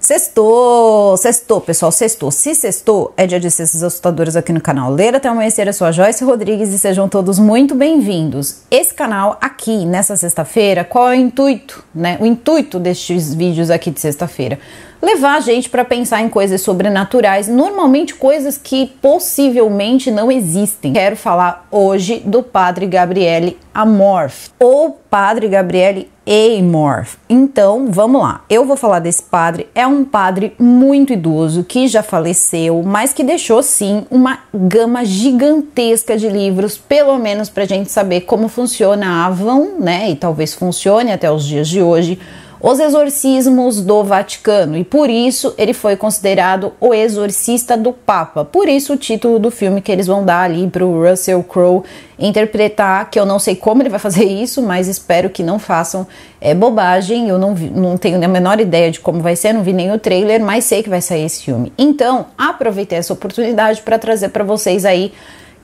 Sextou, sextou, pessoal, sextou. Se sextou, é dia de cestas assustadoras aqui no canal. Ler até amanhecer, eu sou a Joyce Rodrigues e sejam todos muito bem-vindos. Esse canal aqui, nessa sexta-feira, qual é o intuito, né? O intuito destes vídeos aqui de sexta-feira? levar a gente para pensar em coisas sobrenaturais, normalmente coisas que possivelmente não existem. Quero falar hoje do Padre Gabriele Amorf ou Padre Gabriele Amorf. Então, vamos lá. Eu vou falar desse padre. É um padre muito idoso que já faleceu, mas que deixou sim uma gama gigantesca de livros, pelo menos para a gente saber como funcionavam, né? E talvez funcione até os dias de hoje os exorcismos do Vaticano e por isso ele foi considerado o exorcista do Papa. Por isso o título do filme que eles vão dar ali para o Russell Crowe interpretar, que eu não sei como ele vai fazer isso, mas espero que não façam é, bobagem. Eu não, vi, não tenho a menor ideia de como vai ser, não vi nem o trailer, mas sei que vai sair esse filme. Então aproveitei essa oportunidade para trazer para vocês aí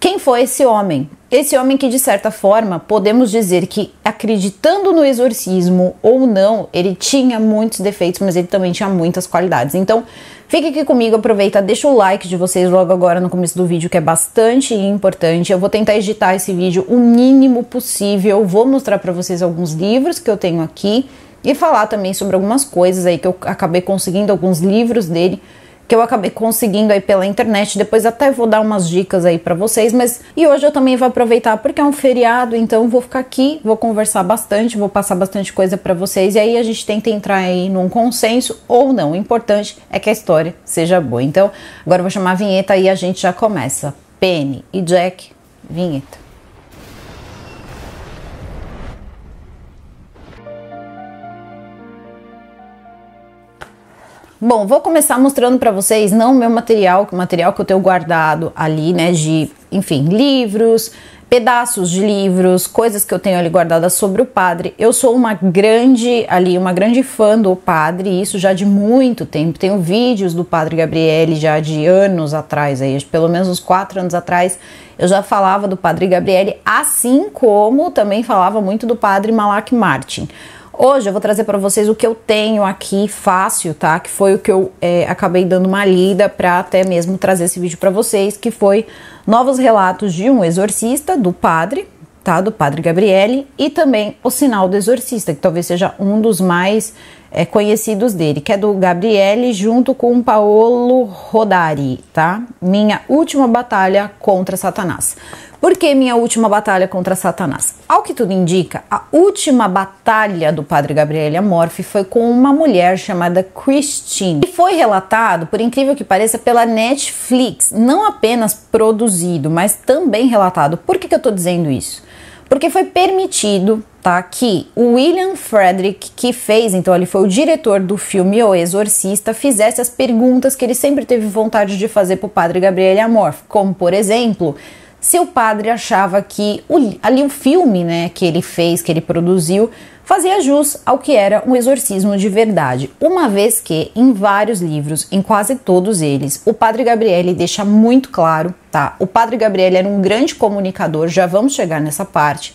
quem foi esse homem? Esse homem que, de certa forma, podemos dizer que, acreditando no exorcismo ou não, ele tinha muitos defeitos, mas ele também tinha muitas qualidades. Então, fique aqui comigo, aproveita, deixa o like de vocês logo agora no começo do vídeo, que é bastante importante. Eu vou tentar editar esse vídeo o mínimo possível, vou mostrar para vocês alguns livros que eu tenho aqui e falar também sobre algumas coisas aí que eu acabei conseguindo, alguns livros dele que eu acabei conseguindo aí pela internet. Depois até vou dar umas dicas aí para vocês, mas e hoje eu também vou aproveitar porque é um feriado, então vou ficar aqui, vou conversar bastante, vou passar bastante coisa para vocês e aí a gente tenta entrar aí num consenso ou não. O importante é que a história seja boa. Então, agora eu vou chamar a vinheta e a gente já começa. Penny e Jack, vinheta. Bom, vou começar mostrando para vocês não o meu material, é o material que eu tenho guardado ali, né, de, enfim, livros, pedaços de livros, coisas que eu tenho ali guardadas sobre o padre. Eu sou uma grande ali, uma grande fã do padre, isso já de muito tempo. Tenho vídeos do padre Gabriele já de anos atrás, aí, pelo menos uns quatro anos atrás, eu já falava do padre Gabriele, assim como também falava muito do padre Malak Martin. Hoje eu vou trazer para vocês o que eu tenho aqui fácil, tá? Que foi o que eu é, acabei dando uma lida para até mesmo trazer esse vídeo para vocês, que foi novos relatos de um exorcista, do padre, tá? Do padre Gabriele, e também o sinal do exorcista, que talvez seja um dos mais é, conhecidos dele, que é do Gabriele junto com o Paolo Rodari, tá? Minha última batalha contra Satanás. Por que minha última batalha contra Satanás? Ao que tudo indica, a última batalha do padre Gabriele Amorfi foi com uma mulher chamada Christine. E foi relatado, por incrível que pareça, pela Netflix. Não apenas produzido, mas também relatado. Por que, que eu estou dizendo isso? Porque foi permitido tá, que o William Frederick, que fez, então ele foi o diretor do filme O Exorcista, fizesse as perguntas que ele sempre teve vontade de fazer para o padre Gabriele Amorfi. Como, por exemplo seu padre achava que o, ali o filme né, que ele fez, que ele produziu, fazia jus ao que era um exorcismo de verdade, uma vez que em vários livros, em quase todos eles, o Padre Gabriele deixa muito claro, tá? O Padre Gabriele era um grande comunicador, já vamos chegar nessa parte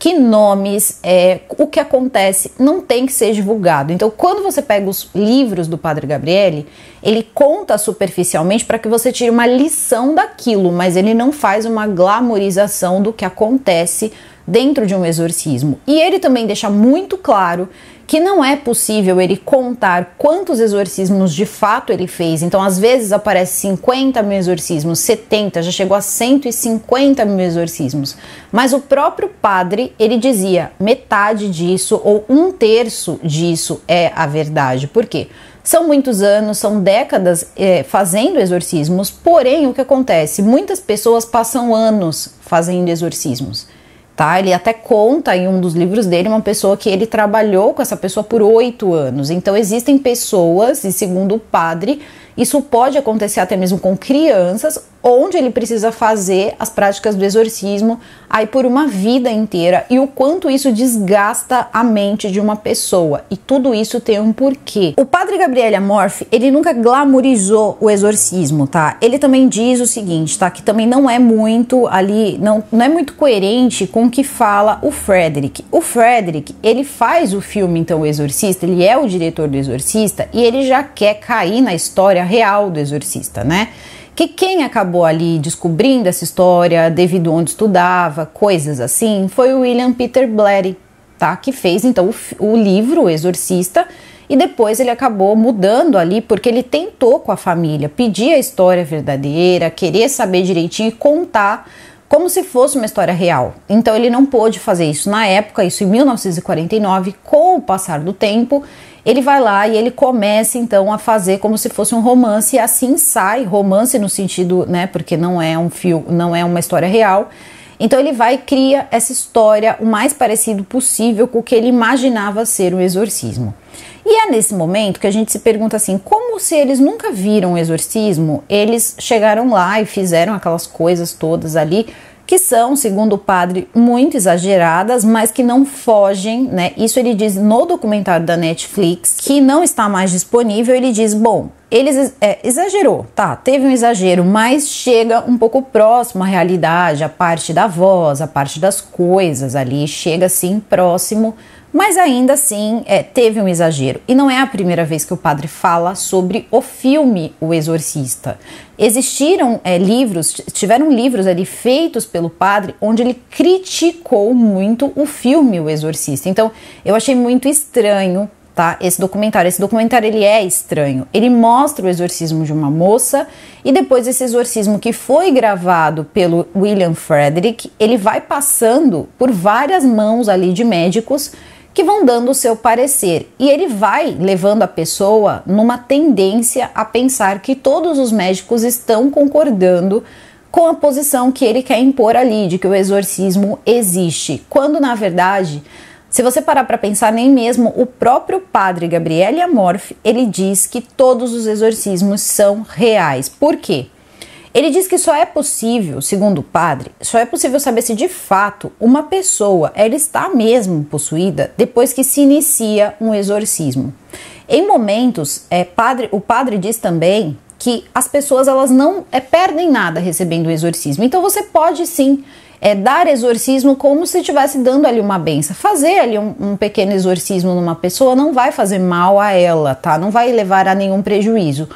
que nomes, é, o que acontece, não tem que ser divulgado. Então, quando você pega os livros do Padre Gabriele, ele conta superficialmente para que você tire uma lição daquilo, mas ele não faz uma glamorização do que acontece dentro de um exorcismo. E ele também deixa muito claro que não é possível ele contar quantos exorcismos de fato ele fez. Então, às vezes aparece 50 mil exorcismos, 70, já chegou a 150 mil exorcismos. Mas o próprio padre, ele dizia metade disso ou um terço disso é a verdade. Por quê? São muitos anos, são décadas é, fazendo exorcismos, porém o que acontece? Muitas pessoas passam anos fazendo exorcismos tá? Ele até conta em um dos livros dele uma pessoa que ele trabalhou com essa pessoa por oito anos. Então existem pessoas, e segundo o padre, isso pode acontecer até mesmo com crianças onde ele precisa fazer as práticas do exorcismo aí por uma vida inteira e o quanto isso desgasta a mente de uma pessoa e tudo isso tem um porquê. O padre Gabriel Amorf, ele nunca glamorizou o exorcismo, tá? Ele também diz o seguinte, tá? Que também não é muito ali, não, não é muito coerente com o que fala o Frederick. O Frederick, ele faz o filme então O Exorcista, ele é o diretor do Exorcista e ele já quer cair na história real do Exorcista, né? que quem acabou ali descobrindo essa história devido onde estudava, coisas assim, foi o William Peter Blatty, tá? Que fez então o, o livro O Exorcista e depois ele acabou mudando ali porque ele tentou com a família pedir a história verdadeira, querer saber direitinho e contar como se fosse uma história real. Então ele não pôde fazer isso na época, isso em 1949, com o passar do tempo, ele vai lá e ele começa então a fazer como se fosse um romance e assim sai romance no sentido, né, porque não é um fio, não é uma história real. Então ele vai e cria essa história o mais parecido possível com o que ele imaginava ser o exorcismo. E é nesse momento que a gente se pergunta assim, como se eles nunca viram o exorcismo, eles chegaram lá e fizeram aquelas coisas todas ali que são, segundo o padre, muito exageradas, mas que não fogem, né? Isso ele diz no documentário da Netflix, que não está mais disponível. Ele diz: bom, eles é, exagerou, tá? Teve um exagero, mas chega um pouco próximo à realidade, a parte da voz, a parte das coisas ali, chega assim próximo mas ainda assim, é, teve um exagero. E não é a primeira vez que o padre fala sobre o filme O Exorcista. Existiram é, livros, tiveram livros ali feitos pelo padre onde ele criticou muito o filme O Exorcista. Então, eu achei muito estranho tá? Esse documentário, esse documentário ele é estranho. Ele mostra o exorcismo de uma moça e depois esse exorcismo que foi gravado pelo William Frederick, ele vai passando por várias mãos ali de médicos que vão dando o seu parecer. E ele vai levando a pessoa numa tendência a pensar que todos os médicos estão concordando com a posição que ele quer impor ali, de que o exorcismo existe, quando na verdade. Se você parar para pensar, nem mesmo o próprio padre Gabriele Amorf, ele diz que todos os exorcismos são reais. Por quê? Ele diz que só é possível, segundo o padre, só é possível saber se de fato uma pessoa ela está mesmo possuída depois que se inicia um exorcismo. Em momentos, é, padre, o padre diz também que as pessoas elas não é, perdem nada recebendo o exorcismo. Então você pode sim é, dar exorcismo como se estivesse dando ali uma benção. Fazer ali um, um, pequeno exorcismo numa pessoa não vai fazer mal a ela, tá? Não vai levar a nenhum prejuízo.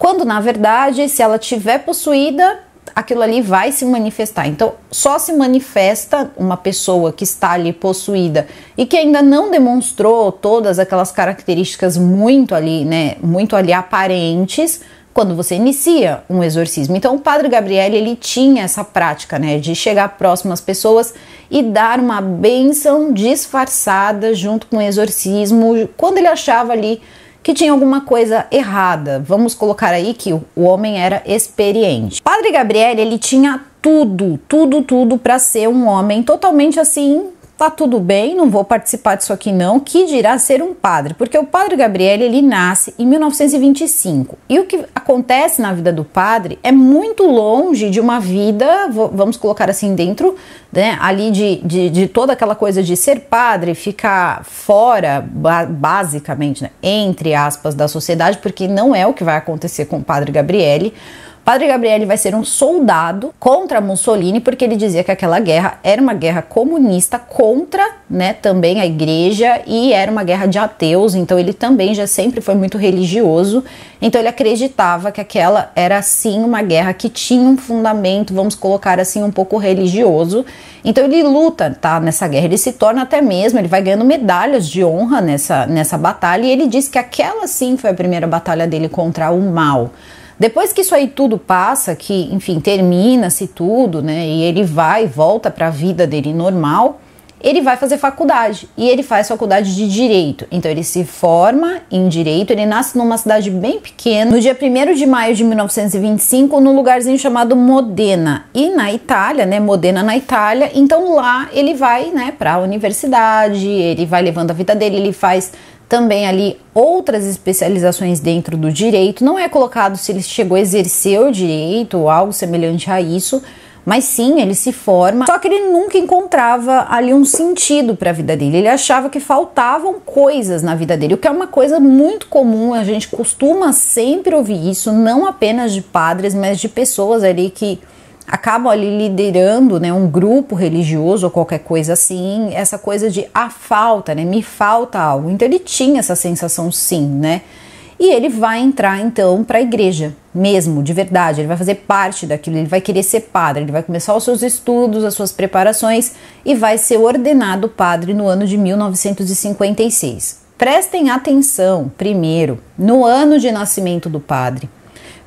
Quando na verdade, se ela tiver possuída, aquilo ali vai se manifestar. Então, só se manifesta uma pessoa que está ali possuída e que ainda não demonstrou todas aquelas características muito ali, né, muito ali aparentes quando você inicia um exorcismo. Então, o Padre Gabriel, ele tinha essa prática, né, de chegar próximo às pessoas e dar uma benção disfarçada junto com o exorcismo, quando ele achava ali que tinha alguma coisa errada. Vamos colocar aí que o homem era experiente. Padre Gabriel, ele tinha tudo, tudo, tudo para ser um homem totalmente assim tá tudo bem, não vou participar disso aqui não, que dirá ser um padre, porque o padre Gabriel ele nasce em 1925 e o que acontece na vida do padre é muito longe de uma vida, vamos colocar assim dentro, né, ali de, de, de toda aquela coisa de ser padre, ficar fora, basicamente, né, entre aspas, da sociedade, porque não é o que vai acontecer com o padre Gabriel Padre Gabriel vai ser um soldado contra Mussolini porque ele dizia que aquela guerra era uma guerra comunista contra, né, também a igreja e era uma guerra de ateus, então ele também já sempre foi muito religioso, então ele acreditava que aquela era sim uma guerra que tinha um fundamento, vamos colocar assim, um pouco religioso. Então ele luta, tá, nessa guerra, ele se torna até mesmo, ele vai ganhando medalhas de honra nessa nessa batalha e ele diz que aquela sim foi a primeira batalha dele contra o mal. Depois que isso aí tudo passa, que enfim termina-se tudo, né? E ele vai e volta para a vida dele normal. Ele vai fazer faculdade e ele faz faculdade de direito. Então ele se forma em direito. Ele nasce numa cidade bem pequena, no dia 1 de maio de 1925, num lugarzinho chamado Modena. E na Itália, né? Modena na Itália. Então lá ele vai, né, para a universidade, ele vai levando a vida dele, ele faz também ali outras especializações dentro do direito. Não é colocado se ele chegou a exercer o direito ou algo semelhante a isso, mas sim, ele se forma. Só que ele nunca encontrava ali um sentido para a vida dele. Ele achava que faltavam coisas na vida dele, o que é uma coisa muito comum. A gente costuma sempre ouvir isso, não apenas de padres, mas de pessoas ali que acabam ali liderando né, um grupo religioso ou qualquer coisa assim, essa coisa de a ah, falta, né, me falta algo. Então ele tinha essa sensação sim, né? E ele vai entrar então para a igreja mesmo, de verdade, ele vai fazer parte daquilo, ele vai querer ser padre, ele vai começar os seus estudos, as suas preparações e vai ser ordenado padre no ano de 1956. Prestem atenção, primeiro, no ano de nascimento do padre.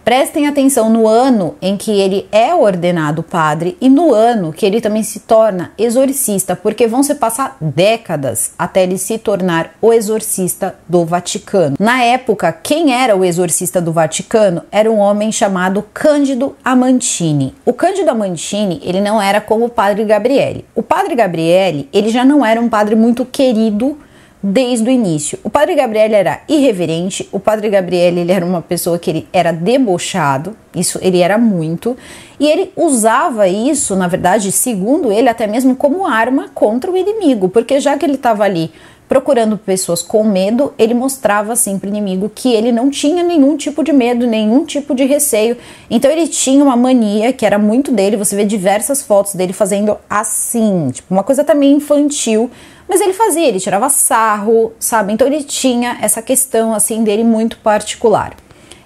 Prestem atenção no ano em que ele é ordenado padre e no ano que ele também se torna exorcista, porque vão se passar décadas até ele se tornar o exorcista do Vaticano. Na época, quem era o exorcista do Vaticano era um homem chamado Cândido Amantini. O Cândido Amantini, ele não era como o padre Gabriele. O padre Gabriele, ele já não era um padre muito querido desde o início. O padre Gabriel era irreverente, o padre Gabriel ele era uma pessoa que ele era debochado, isso ele era muito, e ele usava isso, na verdade, segundo ele, até mesmo como arma contra o inimigo, porque já que ele estava ali procurando pessoas com medo, ele mostrava assim para o inimigo que ele não tinha nenhum tipo de medo, nenhum tipo de receio. Então ele tinha uma mania que era muito dele, você vê diversas fotos dele fazendo assim, tipo uma coisa também infantil mas ele fazia, ele tirava sarro, sabe? Então ele tinha essa questão assim dele muito particular.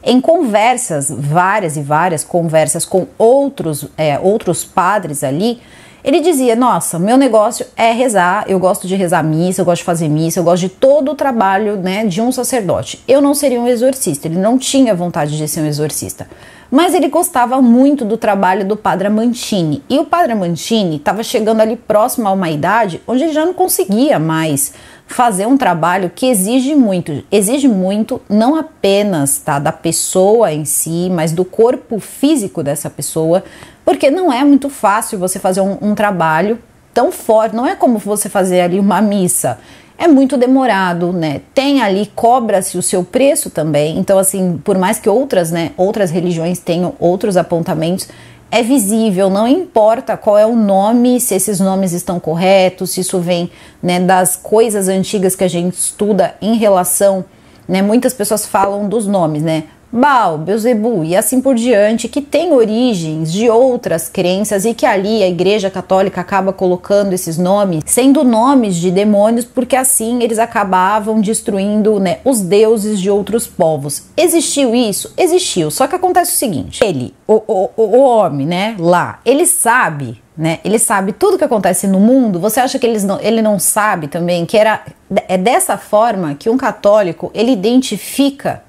Em conversas, várias e várias conversas com outros, é, outros padres ali, ele dizia: Nossa, meu negócio é rezar, eu gosto de rezar missa, eu gosto de fazer missa, eu gosto de todo o trabalho né, de um sacerdote. Eu não seria um exorcista, ele não tinha vontade de ser um exorcista mas ele gostava muito do trabalho do Padre Mantini E o Padre Mantini estava chegando ali próximo a uma idade onde ele já não conseguia mais fazer um trabalho que exige muito, exige muito não apenas tá, da pessoa em si, mas do corpo físico dessa pessoa, porque não é muito fácil você fazer um, um trabalho tão forte, não é como você fazer ali uma missa é muito demorado, né? Tem ali cobra-se o seu preço também. Então assim, por mais que outras, né, outras religiões tenham outros apontamentos, é visível, não importa qual é o nome, se esses nomes estão corretos, se isso vem, né, das coisas antigas que a gente estuda em relação né, muitas pessoas falam dos nomes, né? Baal, Beuzebu e assim por diante, que tem origens de outras crenças e que ali a Igreja Católica acaba colocando esses nomes, sendo nomes de demônios, porque assim eles acabavam destruindo né, os deuses de outros povos. Existiu isso? Existiu. Só que acontece o seguinte: ele, o, o, o homem, né, lá, ele sabe né? Ele sabe tudo o que acontece no mundo. Você acha que eles não, ele não sabe também que era é dessa forma que um católico ele identifica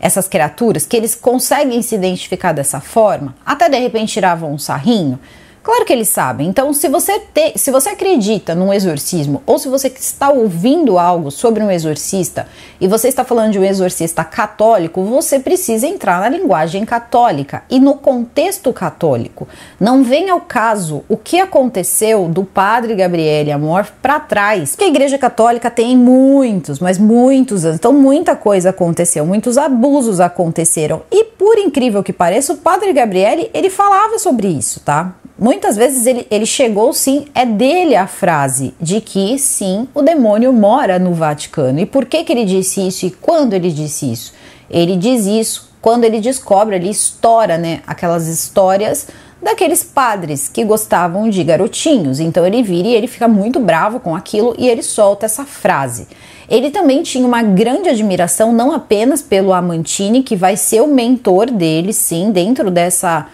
essas criaturas que eles conseguem se identificar dessa forma, até de repente tiravam um sarrinho, Claro que eles sabem. Então, se você, te, se você acredita num exorcismo ou se você está ouvindo algo sobre um exorcista e você está falando de um exorcista católico, você precisa entrar na linguagem católica e no contexto católico. Não vem ao caso o que aconteceu do padre Gabriele Amor para trás. Porque a Igreja Católica tem muitos, mas muitos anos. Então, muita coisa aconteceu, muitos abusos aconteceram. E por incrível que pareça, o padre Gabriele ele falava sobre isso, tá? Muitas vezes ele, ele chegou sim, é dele a frase de que sim, o demônio mora no Vaticano. E por que, que ele disse isso e quando ele disse isso? Ele diz isso quando ele descobre, ele estoura né, aquelas histórias daqueles padres que gostavam de garotinhos. Então ele vira e ele fica muito bravo com aquilo e ele solta essa frase. Ele também tinha uma grande admiração não apenas pelo Amantini, que vai ser o mentor dele, sim, dentro dessa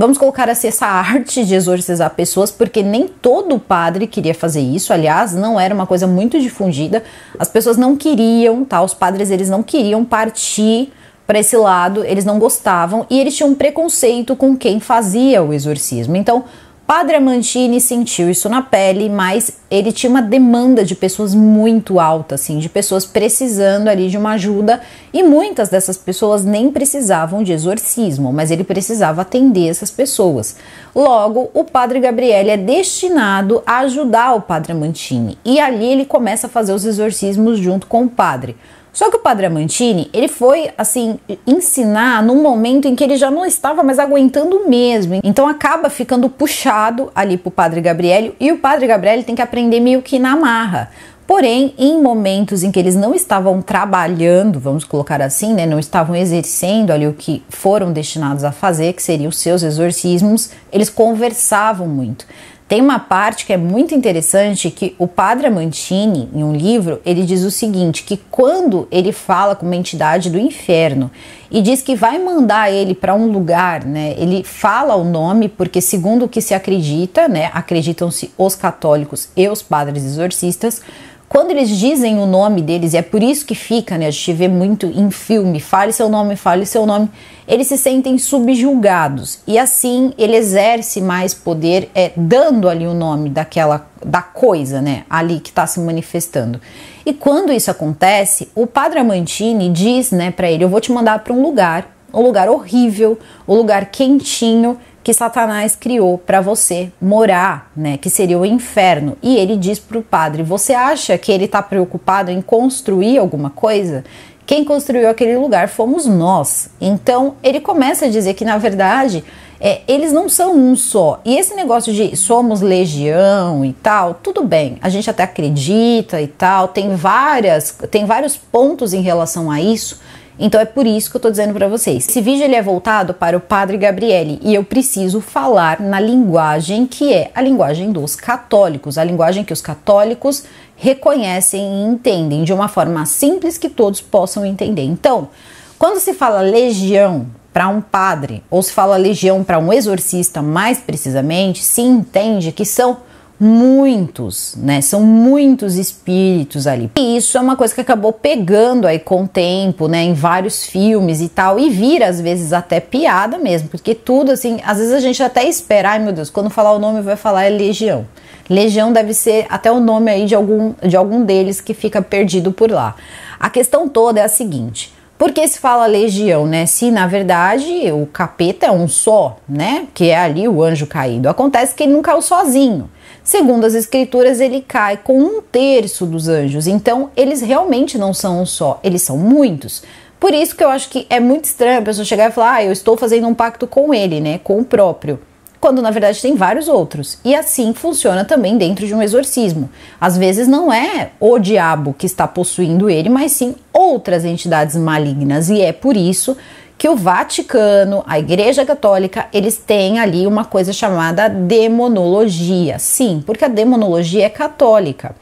Vamos colocar assim essa arte de exorcizar pessoas, porque nem todo padre queria fazer isso. Aliás, não era uma coisa muito difundida. As pessoas não queriam, tá? Os padres eles não queriam partir para esse lado, eles não gostavam e eles tinham um preconceito com quem fazia o exorcismo. Então, Padre Mantini sentiu isso na pele, mas ele tinha uma demanda de pessoas muito alta, assim, de pessoas precisando ali de uma ajuda, e muitas dessas pessoas nem precisavam de exorcismo, mas ele precisava atender essas pessoas. Logo, o Padre Gabriele é destinado a ajudar o Padre Mantini, e ali ele começa a fazer os exorcismos junto com o padre. Só que o Padre Amantini, ele foi assim ensinar num momento em que ele já não estava mais aguentando mesmo. Então acaba ficando puxado ali pro Padre Gabriel e o Padre Gabriel tem que aprender meio que na marra. Porém, em momentos em que eles não estavam trabalhando, vamos colocar assim, né, não estavam exercendo ali o que foram destinados a fazer, que seriam os seus exorcismos, eles conversavam muito. Tem uma parte que é muito interessante que o Padre Amantini, em um livro, ele diz o seguinte, que quando ele fala com uma entidade do inferno e diz que vai mandar ele para um lugar, né? Ele fala o nome porque segundo o que se acredita, né, acreditam-se os católicos e os padres exorcistas, quando eles dizem o nome deles, e é por isso que fica, né? A gente vê muito em filme, fale seu nome, fale seu nome, eles se sentem subjulgados. E assim ele exerce mais poder é, dando ali o nome daquela da coisa, né? Ali que está se manifestando. E quando isso acontece, o Padre Amantini diz, né, para ele: Eu vou te mandar para um lugar, um lugar horrível, um lugar quentinho, que Satanás criou para você morar, né, que seria o inferno. E ele diz para o padre: "Você acha que ele está preocupado em construir alguma coisa? Quem construiu aquele lugar fomos nós". Então, ele começa a dizer que na verdade, é, eles não são um só. E esse negócio de somos legião e tal, tudo bem, a gente até acredita e tal, tem várias, tem vários pontos em relação a isso então é por isso que eu tô dizendo para vocês. Esse vídeo ele é voltado para o Padre Gabriele e eu preciso falar na linguagem que é a linguagem dos católicos, a linguagem que os católicos reconhecem e entendem de uma forma simples que todos possam entender. Então, quando se fala legião para um padre ou se fala legião para um exorcista, mais precisamente, se entende que são muitos, né? São muitos espíritos ali. E isso é uma coisa que acabou pegando aí com o tempo, né? Em vários filmes e tal, e vira às vezes até piada mesmo, porque tudo assim, às vezes a gente até espera, ai meu Deus, quando falar o nome vai falar é Legião. Legião deve ser até o nome aí de algum, de algum deles que fica perdido por lá. A questão toda é a seguinte: por que se fala legião, né? Se na verdade o capeta é um só, né? Que é ali o anjo caído. Acontece que ele não caiu sozinho segundo as escrituras, ele cai com um terço dos anjos. Então, eles realmente não são um só, eles são muitos. Por isso que eu acho que é muito estranho a pessoa chegar e falar, ah, eu estou fazendo um pacto com ele, né? Com o próprio. Quando na verdade tem vários outros. E assim funciona também dentro de um exorcismo. Às vezes não é o diabo que está possuindo ele, mas sim outras entidades malignas. E é por isso que o Vaticano, a Igreja Católica, eles têm ali uma coisa chamada demonologia. Sim, porque a demonologia é católica.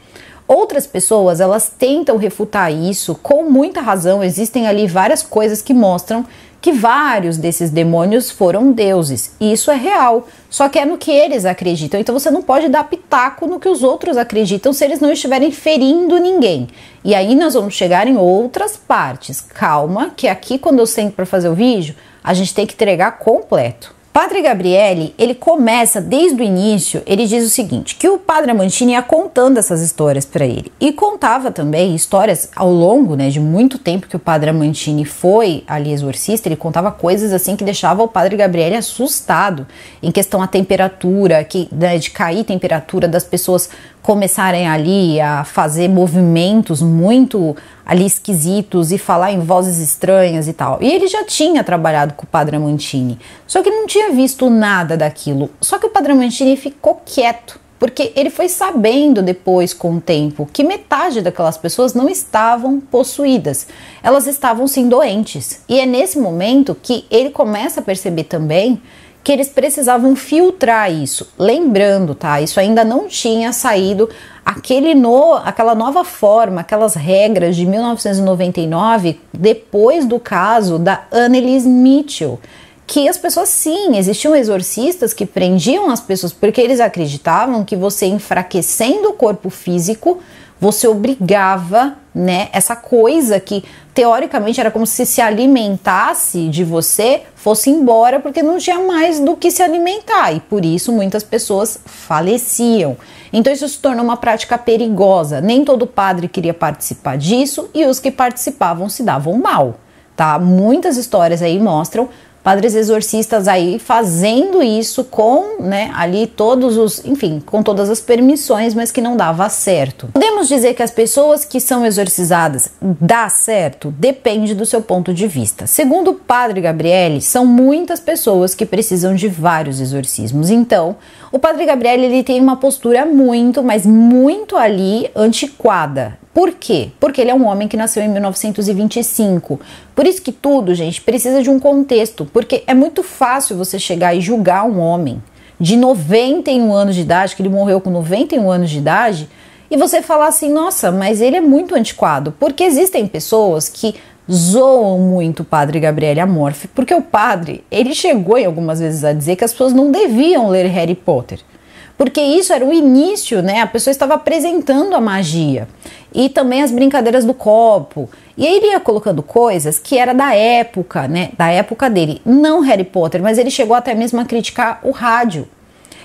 Outras pessoas, elas tentam refutar isso com muita razão. Existem ali várias coisas que mostram que vários desses demônios foram deuses. E isso é real, só que é no que eles acreditam. Então você não pode dar pitaco no que os outros acreditam se eles não estiverem ferindo ninguém. E aí nós vamos chegar em outras partes. Calma, que aqui quando eu sento para fazer o vídeo, a gente tem que entregar completo. Padre Gabriele, ele começa desde o início, ele diz o seguinte, que o Padre Amantini ia contando essas histórias para ele. E contava também histórias ao longo, né, de muito tempo que o Padre Amantini foi ali exorcista, ele contava coisas assim que deixava o Padre Gabriele assustado, em questão à temperatura, que né, de cair temperatura das pessoas começarem ali a fazer movimentos muito ali esquisitos e falar em vozes estranhas e tal. E ele já tinha trabalhado com o Padre Padramanchini, só que não tinha visto nada daquilo. Só que o Padre Padramanchini ficou quieto porque ele foi sabendo depois, com o tempo, que metade daquelas pessoas não estavam possuídas, elas estavam sim doentes. E é nesse momento que ele começa a perceber também que eles precisavam filtrar isso. Lembrando, tá? Isso ainda não tinha saído aquele no, aquela nova forma, aquelas regras de 1999, depois do caso da Annelise Mitchell que as pessoas sim, existiam exorcistas que prendiam as pessoas porque eles acreditavam que você enfraquecendo o corpo físico, você obrigava, né, essa coisa que teoricamente era como se se alimentasse de você, fosse embora porque não tinha mais do que se alimentar e por isso muitas pessoas faleciam. Então isso se tornou uma prática perigosa. Nem todo padre queria participar disso e os que participavam se davam mal, tá? Muitas histórias aí mostram padres exorcistas aí fazendo isso com, né, ali todos os, enfim, com todas as permissões, mas que não dava certo. Podemos dizer que as pessoas que são exorcizadas dá certo? Depende do seu ponto de vista. Segundo o padre Gabriele, são muitas pessoas que precisam de vários exorcismos. Então, o padre Gabriele ele tem uma postura muito, mas muito ali antiquada por quê? Porque ele é um homem que nasceu em 1925. Por isso que tudo, gente, precisa de um contexto, porque é muito fácil você chegar e julgar um homem de 91 anos de idade, que ele morreu com 91 anos de idade, e você falar assim: "Nossa, mas ele é muito antiquado". Porque existem pessoas que zoam muito o padre Gabriel Amorfe. porque o padre, ele chegou em algumas vezes a dizer que as pessoas não deviam ler Harry Potter. Porque isso era o início, né? A pessoa estava apresentando a magia. E também as brincadeiras do copo. E aí ele ia colocando coisas que era da época, né? Da época dele. Não Harry Potter, mas ele chegou até mesmo a criticar o rádio.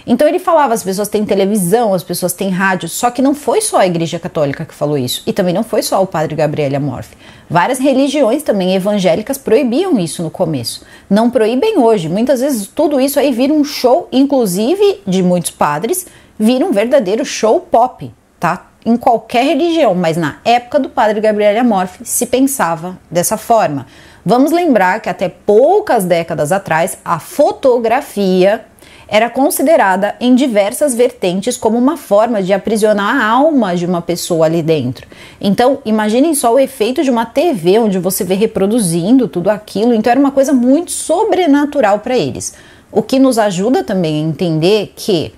Então ele falava: as pessoas têm televisão, as pessoas têm rádio, só que não foi só a Igreja Católica que falou isso, e também não foi só o padre Gabriel Amorfi. Várias religiões também evangélicas proibiam isso no começo. Não proíbem hoje. Muitas vezes tudo isso aí vira um show, inclusive de muitos padres, vira um verdadeiro show pop, tá? Em qualquer religião, mas na época do padre Gabriel Amorfi se pensava dessa forma. Vamos lembrar que até poucas décadas atrás a fotografia era considerada em diversas vertentes como uma forma de aprisionar a alma de uma pessoa ali dentro. Então, imaginem só o efeito de uma TV onde você vê reproduzindo tudo aquilo, então era uma coisa muito sobrenatural para eles. O que nos ajuda também a entender que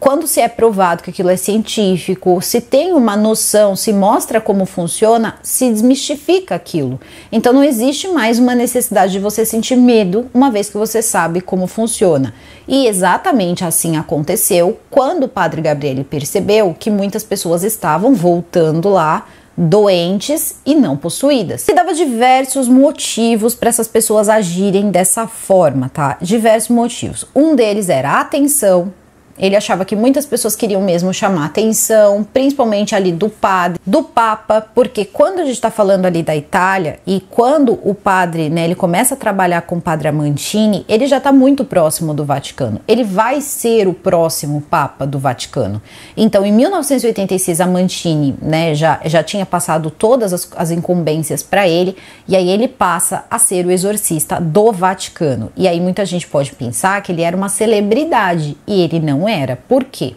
quando se é provado que aquilo é científico, se tem uma noção, se mostra como funciona, se desmistifica aquilo. Então não existe mais uma necessidade de você sentir medo, uma vez que você sabe como funciona. E exatamente assim aconteceu quando o padre Gabriel percebeu que muitas pessoas estavam voltando lá doentes e não possuídas. E dava diversos motivos para essas pessoas agirem dessa forma, tá? Diversos motivos. Um deles era atenção, ele achava que muitas pessoas queriam mesmo chamar atenção, principalmente ali do padre, do papa, porque quando a gente está falando ali da Itália e quando o padre, né, ele começa a trabalhar com o padre Amantini, ele já está muito próximo do Vaticano. Ele vai ser o próximo papa do Vaticano. Então, em 1986, Amantini, né, já já tinha passado todas as, as incumbências para ele e aí ele passa a ser o exorcista do Vaticano. E aí muita gente pode pensar que ele era uma celebridade e ele não era. Por quê?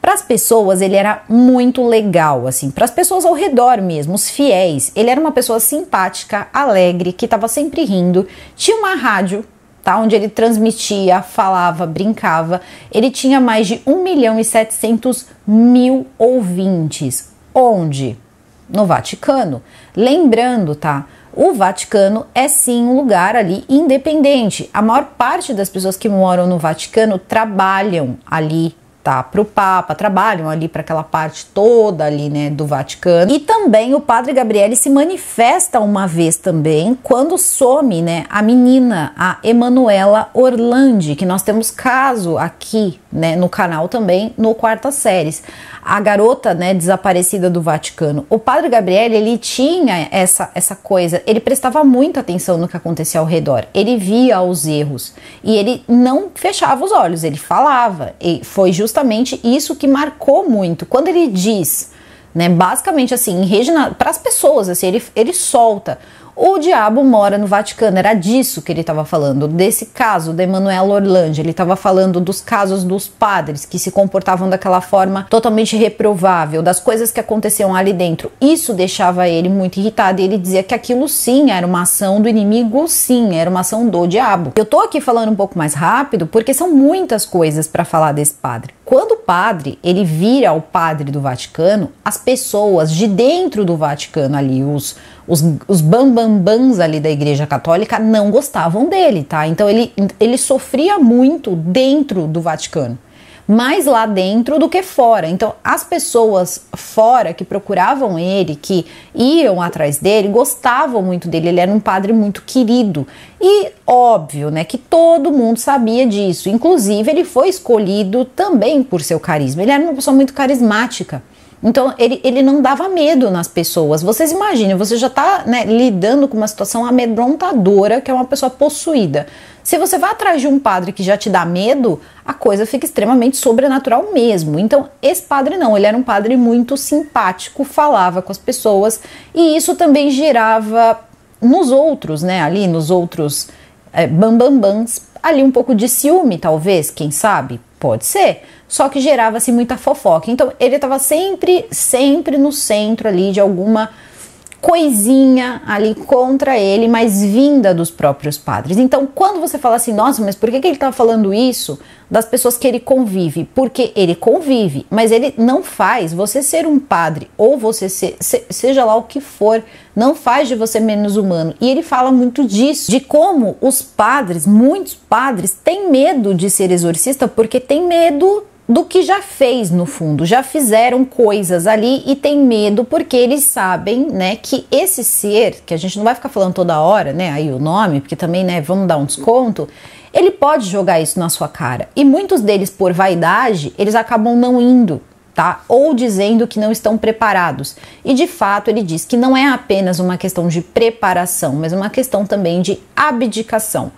Para as pessoas, ele era muito legal, assim, para as pessoas ao redor mesmo, os fiéis. Ele era uma pessoa simpática, alegre, que estava sempre rindo. Tinha uma rádio, tá? Onde ele transmitia, falava, brincava. Ele tinha mais de 1 milhão e 700 mil ouvintes. Onde? No Vaticano. Lembrando, tá? o Vaticano é sim um lugar ali independente. A maior parte das pessoas que moram no Vaticano trabalham ali tá, para o Papa, trabalham ali para aquela parte toda ali, né, do Vaticano. E também o Padre Gabriel se manifesta uma vez também quando some, né, a menina, a Emanuela Orlandi, que nós temos caso aqui né, no canal também, no Quarta Séries. A garota, né, desaparecida do Vaticano. O Padre Gabriel, ele tinha essa, essa coisa, ele prestava muita atenção no que acontecia ao redor, ele via os erros e ele não fechava os olhos, ele falava. E foi justamente isso que marcou muito. Quando ele diz, né, basicamente assim, para as pessoas, assim, ele, ele solta o diabo mora no Vaticano, era disso que ele estava falando, desse caso de Emanuela Orlândia. Ele estava falando dos casos dos padres que se comportavam daquela forma totalmente reprovável, das coisas que aconteciam ali dentro. Isso deixava ele muito irritado e ele dizia que aquilo sim era uma ação do inimigo, sim, era uma ação do diabo. Eu tô aqui falando um pouco mais rápido porque são muitas coisas para falar desse padre. Quando o padre ele vira o padre do Vaticano, as pessoas de dentro do Vaticano ali, os os, os bambambans ali da Igreja Católica não gostavam dele, tá? Então ele, ele sofria muito dentro do Vaticano mais lá dentro do que fora. Então, as pessoas fora que procuravam ele, que iam atrás dele, gostavam muito dele. Ele era um padre muito querido. E óbvio, né, que todo mundo sabia disso. Inclusive, ele foi escolhido também por seu carisma. Ele era uma pessoa muito carismática. Então ele, ele não dava medo nas pessoas. Vocês imaginem, você já está né, lidando com uma situação amedrontadora, que é uma pessoa possuída. Se você vai atrás de um padre que já te dá medo, a coisa fica extremamente sobrenatural mesmo. Então, esse padre não, ele era um padre muito simpático, falava com as pessoas e isso também gerava nos outros, né, ali nos outros é, eh, bambambans, Ali um pouco de ciúme, talvez, quem sabe? Pode ser. Só que gerava-se muita fofoca. Então ele estava sempre, sempre no centro ali de alguma coisinha ali contra ele, mas vinda dos próprios padres. Então, quando você fala assim, nossa, mas por que, que ele está falando isso das pessoas que ele convive? Porque ele convive, mas ele não faz você ser um padre ou você ser, se, seja lá o que for, não faz de você menos humano. E ele fala muito disso, de como os padres, muitos padres, têm medo de ser exorcista porque tem medo do que já fez no fundo, já fizeram coisas ali e tem medo porque eles sabem, né, que esse ser, que a gente não vai ficar falando toda hora, né, aí o nome, porque também, né, vamos dar um desconto, ele pode jogar isso na sua cara. E muitos deles por vaidade, eles acabam não indo, tá? Ou dizendo que não estão preparados. E de fato, ele diz que não é apenas uma questão de preparação, mas uma questão também de abdicação.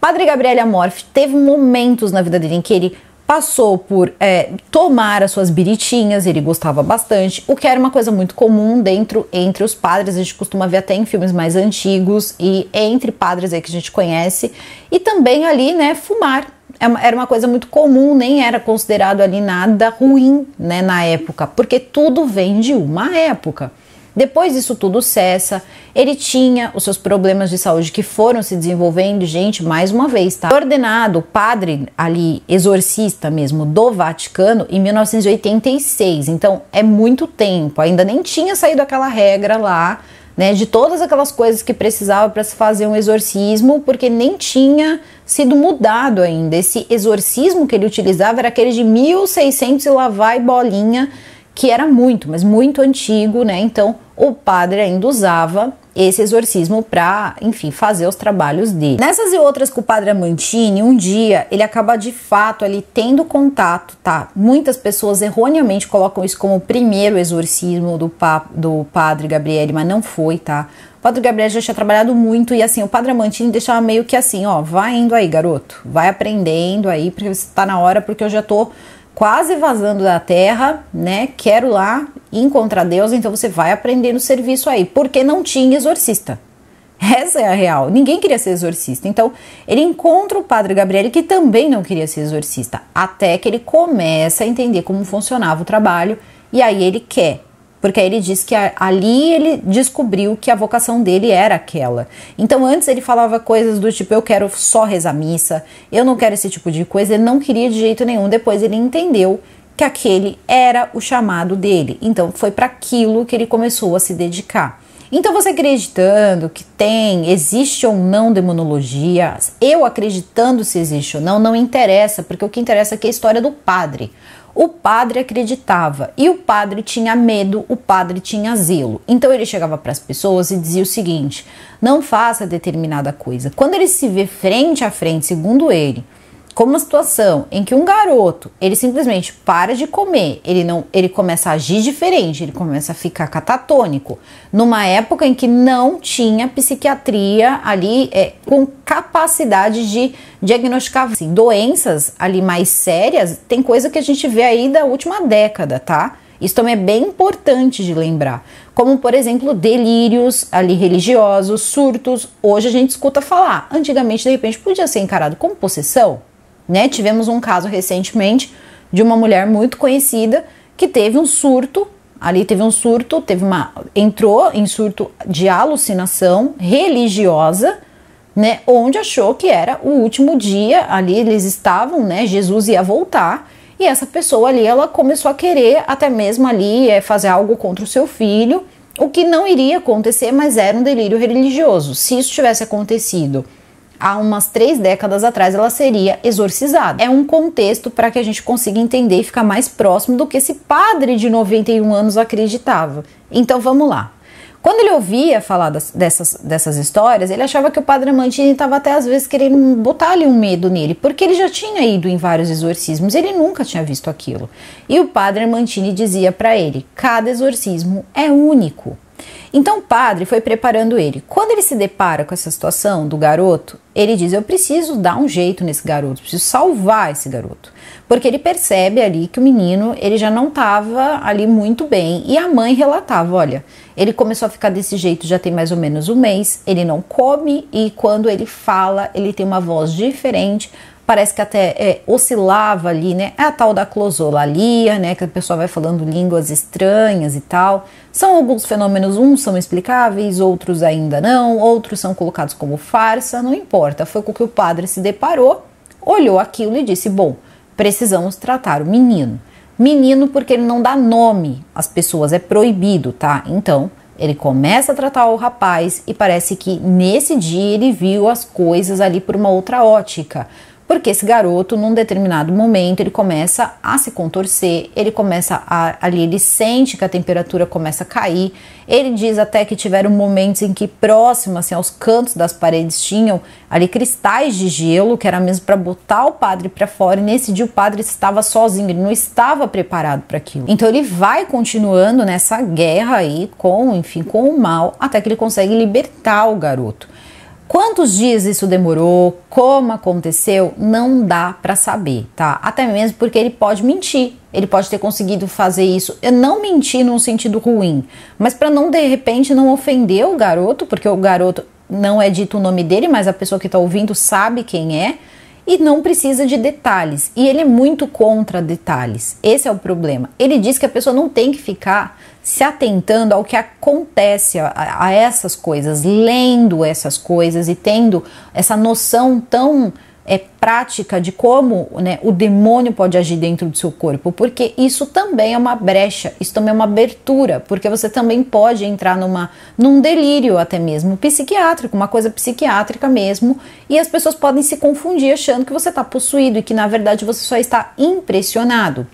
Padre Gabriel Amorf teve momentos na vida dele em que ele passou por é, tomar as suas biritinhas, ele gostava bastante, o que era uma coisa muito comum dentro entre os padres, a gente costuma ver até em filmes mais antigos e entre padres aí que a gente conhece, e também ali, né, fumar. É era uma coisa muito comum, nem era considerado ali nada ruim, né, na época, porque tudo vem de uma época. Depois disso tudo cessa. Ele tinha os seus problemas de saúde que foram se desenvolvendo, gente, mais uma vez, tá? Ordenado padre ali, exorcista mesmo, do Vaticano em 1986. Então é muito tempo. Ainda nem tinha saído aquela regra lá, né? De todas aquelas coisas que precisava para se fazer um exorcismo, porque nem tinha sido mudado ainda. Esse exorcismo que ele utilizava era aquele de 1600 e lá vai bolinha que era muito, mas muito antigo, né? Então o padre ainda usava esse exorcismo para, enfim, fazer os trabalhos dele. Nessas e outras com o padre Amantini, um dia ele acaba de fato ali tendo contato, tá? Muitas pessoas erroneamente colocam isso como o primeiro exorcismo do, do padre Gabriele, mas não foi, tá? O padre Gabriel já tinha trabalhado muito e assim, o padre Amantini deixava meio que assim, ó, vai indo aí, garoto, vai aprendendo aí, porque você tá na hora, porque eu já tô quase vazando da terra, né? Quero lá encontrar Deus, então você vai aprendendo serviço aí, porque não tinha exorcista. Essa é a real. Ninguém queria ser exorcista. Então, ele encontra o padre Gabriel, que também não queria ser exorcista, até que ele começa a entender como funcionava o trabalho e aí ele quer porque aí ele diz que ali ele descobriu que a vocação dele era aquela. Então antes ele falava coisas do tipo: eu quero só rezar missa, eu não quero esse tipo de coisa, ele não queria de jeito nenhum. Depois ele entendeu que aquele era o chamado dele. Então foi para aquilo que ele começou a se dedicar. Então você acreditando que tem, existe ou não demonologia, eu acreditando se existe ou não, não interessa, porque o que interessa aqui é a história do padre o padre acreditava e o padre tinha medo, o padre tinha zelo. Então ele chegava para as pessoas e dizia o seguinte: não faça determinada coisa. Quando ele se vê frente a frente, segundo ele, como uma situação em que um garoto, ele simplesmente para de comer, ele não, ele começa a agir diferente, ele começa a ficar catatônico, numa época em que não tinha psiquiatria ali é, com capacidade de diagnosticar assim, doenças ali mais sérias, tem coisa que a gente vê aí da última década, tá? Isso também é bem importante de lembrar, como por exemplo delírios ali religiosos, surtos. Hoje a gente escuta falar, antigamente de repente podia ser encarado como possessão, né? Tivemos um caso recentemente de uma mulher muito conhecida que teve um surto, ali teve um surto, teve uma entrou em surto de alucinação religiosa, né, onde achou que era o último dia, ali eles estavam, né, Jesus ia voltar, e essa pessoa ali ela começou a querer até mesmo ali é, fazer algo contra o seu filho, o que não iria acontecer, mas era um delírio religioso. Se isso tivesse acontecido há umas três décadas atrás ela seria exorcizada. É um contexto para que a gente consiga entender e ficar mais próximo do que esse padre de 91 anos acreditava. Então vamos lá. Quando ele ouvia falar das, dessas, dessas histórias, ele achava que o padre mantini estava até às vezes querendo botar ali um medo nele, porque ele já tinha ido em vários exorcismos, ele nunca tinha visto aquilo. E o padre mantini dizia para ele: cada exorcismo é único. Então o padre foi preparando ele. Quando ele se depara com essa situação do garoto, ele diz: Eu preciso dar um jeito nesse garoto, preciso salvar esse garoto. Porque ele percebe ali que o menino ele já não estava ali muito bem. E a mãe relatava: Olha, ele começou a ficar desse jeito já tem mais ou menos um mês, ele não come e quando ele fala, ele tem uma voz diferente parece que até é, oscilava ali, né? É A tal da closolalia, né? Que a pessoa vai falando línguas estranhas e tal. São alguns fenômenos, uns são explicáveis, outros ainda não, outros são colocados como farsa, não importa. Foi com que o padre se deparou, olhou aquilo e disse: Bom, precisamos tratar o menino. Menino, porque ele não dá nome às pessoas, é proibido, tá? Então, ele começa a tratar o rapaz e parece que nesse dia ele viu as coisas ali por uma outra ótica porque esse garoto, num determinado momento, ele começa a se contorcer, ele começa a, ali, ele sente que a temperatura começa a cair. Ele diz até que tiveram momentos em que, próximo assim, aos cantos das paredes, tinham ali cristais de gelo, que era mesmo para botar o padre para fora. E nesse dia o padre estava sozinho, ele não estava preparado para aquilo. Então ele vai continuando nessa guerra aí com, enfim, com o mal, até que ele consegue libertar o garoto. Quantos dias isso demorou, como aconteceu, não dá para saber, tá? Até mesmo porque ele pode mentir, ele pode ter conseguido fazer isso. Eu não menti num sentido ruim, mas para não de repente não ofender o garoto, porque o garoto não é dito o nome dele, mas a pessoa que está ouvindo sabe quem é e não precisa de detalhes. E ele é muito contra detalhes. Esse é o problema. Ele diz que a pessoa não tem que ficar se atentando ao que acontece a, a, essas coisas, lendo essas coisas e tendo essa noção tão é, prática de como né, o demônio pode agir dentro do seu corpo, porque isso também é uma brecha, isso também é uma abertura, porque você também pode entrar numa, num delírio até mesmo psiquiátrico, uma coisa psiquiátrica mesmo, e as pessoas podem se confundir achando que você está possuído e que na verdade você só está impressionado.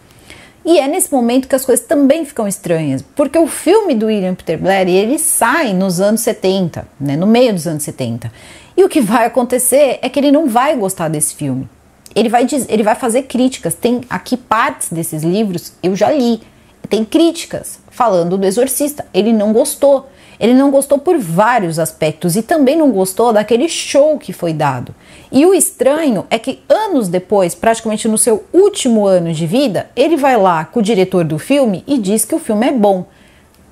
E é nesse momento que as coisas também ficam estranhas, porque o filme do William Peter Blair ele sai nos anos 70, né, no meio dos anos 70. E o que vai acontecer é que ele não vai gostar desse filme. Ele vai, ele vai fazer críticas. Tem aqui partes desses livros eu já li. Tem críticas falando do Exorcista. Ele não gostou. Ele não gostou por vários aspectos e também não gostou daquele show que foi dado. E o estranho é que anos depois, praticamente no seu último ano de vida, ele vai lá com o diretor do filme e diz que o filme é bom.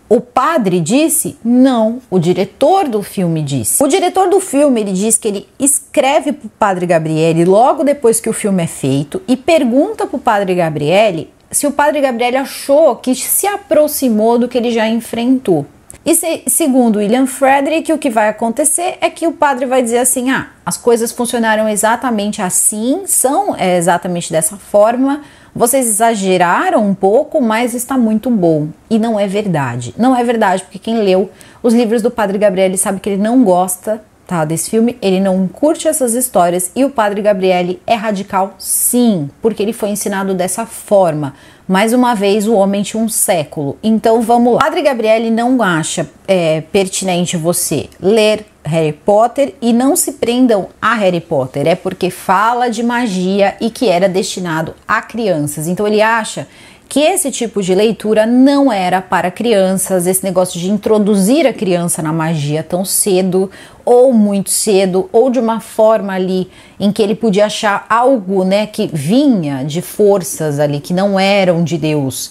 O padre disse? Não, o diretor do filme disse. O diretor do filme ele diz que ele escreve para o padre Gabriele logo depois que o filme é feito e pergunta para o padre Gabriele se o padre Gabriele achou que se aproximou do que ele já enfrentou. E se, segundo William Frederick, o que vai acontecer é que o padre vai dizer assim: ah, as coisas funcionaram exatamente assim, são é, exatamente dessa forma. Vocês exageraram um pouco, mas está muito bom. E não é verdade. Não é verdade, porque quem leu os livros do Padre Gabriel sabe que ele não gosta tá, desse filme, ele não curte essas histórias e o padre Gabriele é radical, sim, porque ele foi ensinado dessa forma. Mais uma vez, o homem tinha um século. Então vamos lá. Padre Gabriele não acha é, pertinente você ler Harry Potter e não se prendam a Harry Potter, é porque fala de magia e que era destinado a crianças. Então ele acha que esse tipo de leitura não era para crianças, esse negócio de introduzir a criança na magia tão cedo, ou muito cedo, ou de uma forma ali em que ele podia achar algo, né, que vinha de forças ali que não eram de Deus,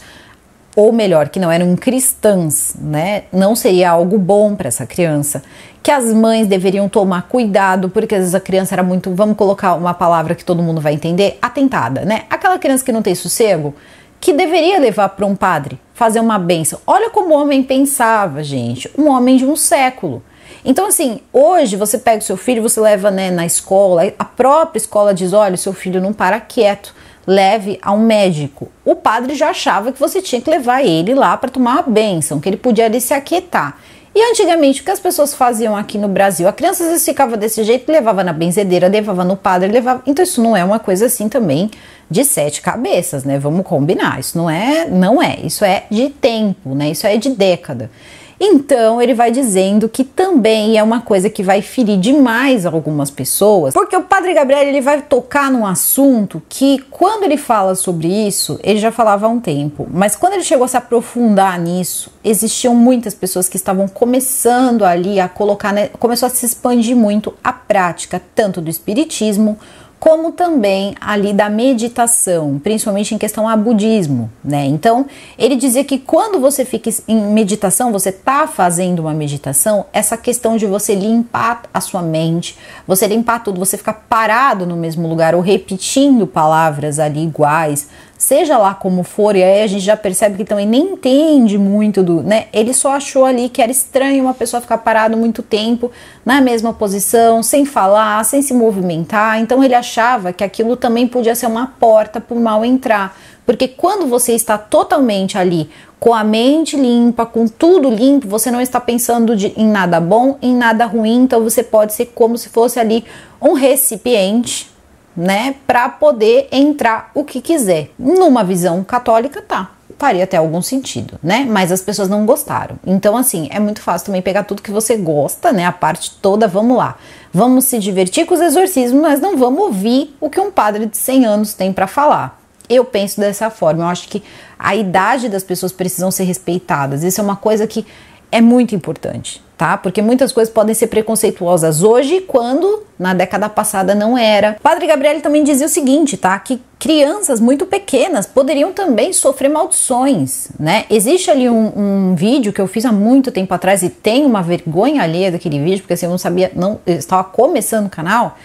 ou melhor, que não eram cristãs, né? Não seria algo bom para essa criança. Que as mães deveriam tomar cuidado, porque às vezes a criança era muito, vamos colocar uma palavra que todo mundo vai entender, atentada, né? Aquela criança que não tem sossego, que deveria levar para um padre fazer uma benção. Olha como o homem pensava, gente, um homem de um século. Então, assim, hoje você pega o seu filho, você leva né, na escola, a própria escola diz: olha, seu filho não para quieto, leve a um médico. O padre já achava que você tinha que levar ele lá para tomar a bênção, que ele podia ali se aquietar. E antigamente, o que as pessoas faziam aqui no Brasil? A criança às vezes ficava desse jeito, levava na benzedeira, levava no padre, levava. Então, isso não é uma coisa assim também de sete cabeças, né? Vamos combinar. Isso não é, não é. Isso é de tempo, né? Isso é de década. Então ele vai dizendo que também é uma coisa que vai ferir demais algumas pessoas, porque o Padre Gabriel ele vai tocar num assunto que quando ele fala sobre isso, ele já falava há um tempo, mas quando ele chegou a se aprofundar nisso, existiam muitas pessoas que estavam começando ali a colocar, né, começou a se expandir muito a prática tanto do espiritismo como também ali da meditação, principalmente em questão a budismo, né? Então, ele dizia que quando você fica em meditação, você tá fazendo uma meditação, essa questão de você limpar a sua mente, você limpar tudo, você ficar parado no mesmo lugar ou repetindo palavras ali iguais, seja lá como for, e aí a gente já percebe que também nem entende muito do, né? Ele só achou ali que era estranho uma pessoa ficar parado muito tempo na mesma posição, sem falar, sem se movimentar. Então ele achava que aquilo também podia ser uma porta para o mal entrar. Porque quando você está totalmente ali com a mente limpa, com tudo limpo, você não está pensando de, em nada bom, em nada ruim, então você pode ser como se fosse ali um recipiente né, para poder entrar o que quiser. Numa visão católica, tá, faria até algum sentido, né? Mas as pessoas não gostaram. Então, assim, é muito fácil também pegar tudo que você gosta, né? A parte toda, vamos lá. Vamos se divertir com os exorcismos, mas não vamos ouvir o que um padre de 100 anos tem para falar. Eu penso dessa forma. Eu acho que a idade das pessoas precisam ser respeitadas. Isso é uma coisa que é muito importante tá? Porque muitas coisas podem ser preconceituosas hoje, quando na década passada não era. Padre Gabriel também dizia o seguinte, tá? Que crianças muito pequenas poderiam também sofrer maldições, né? Existe ali um, um vídeo que eu fiz há muito tempo atrás e tem uma vergonha alheia daquele vídeo, porque assim, eu não sabia, não, eu estava começando o canal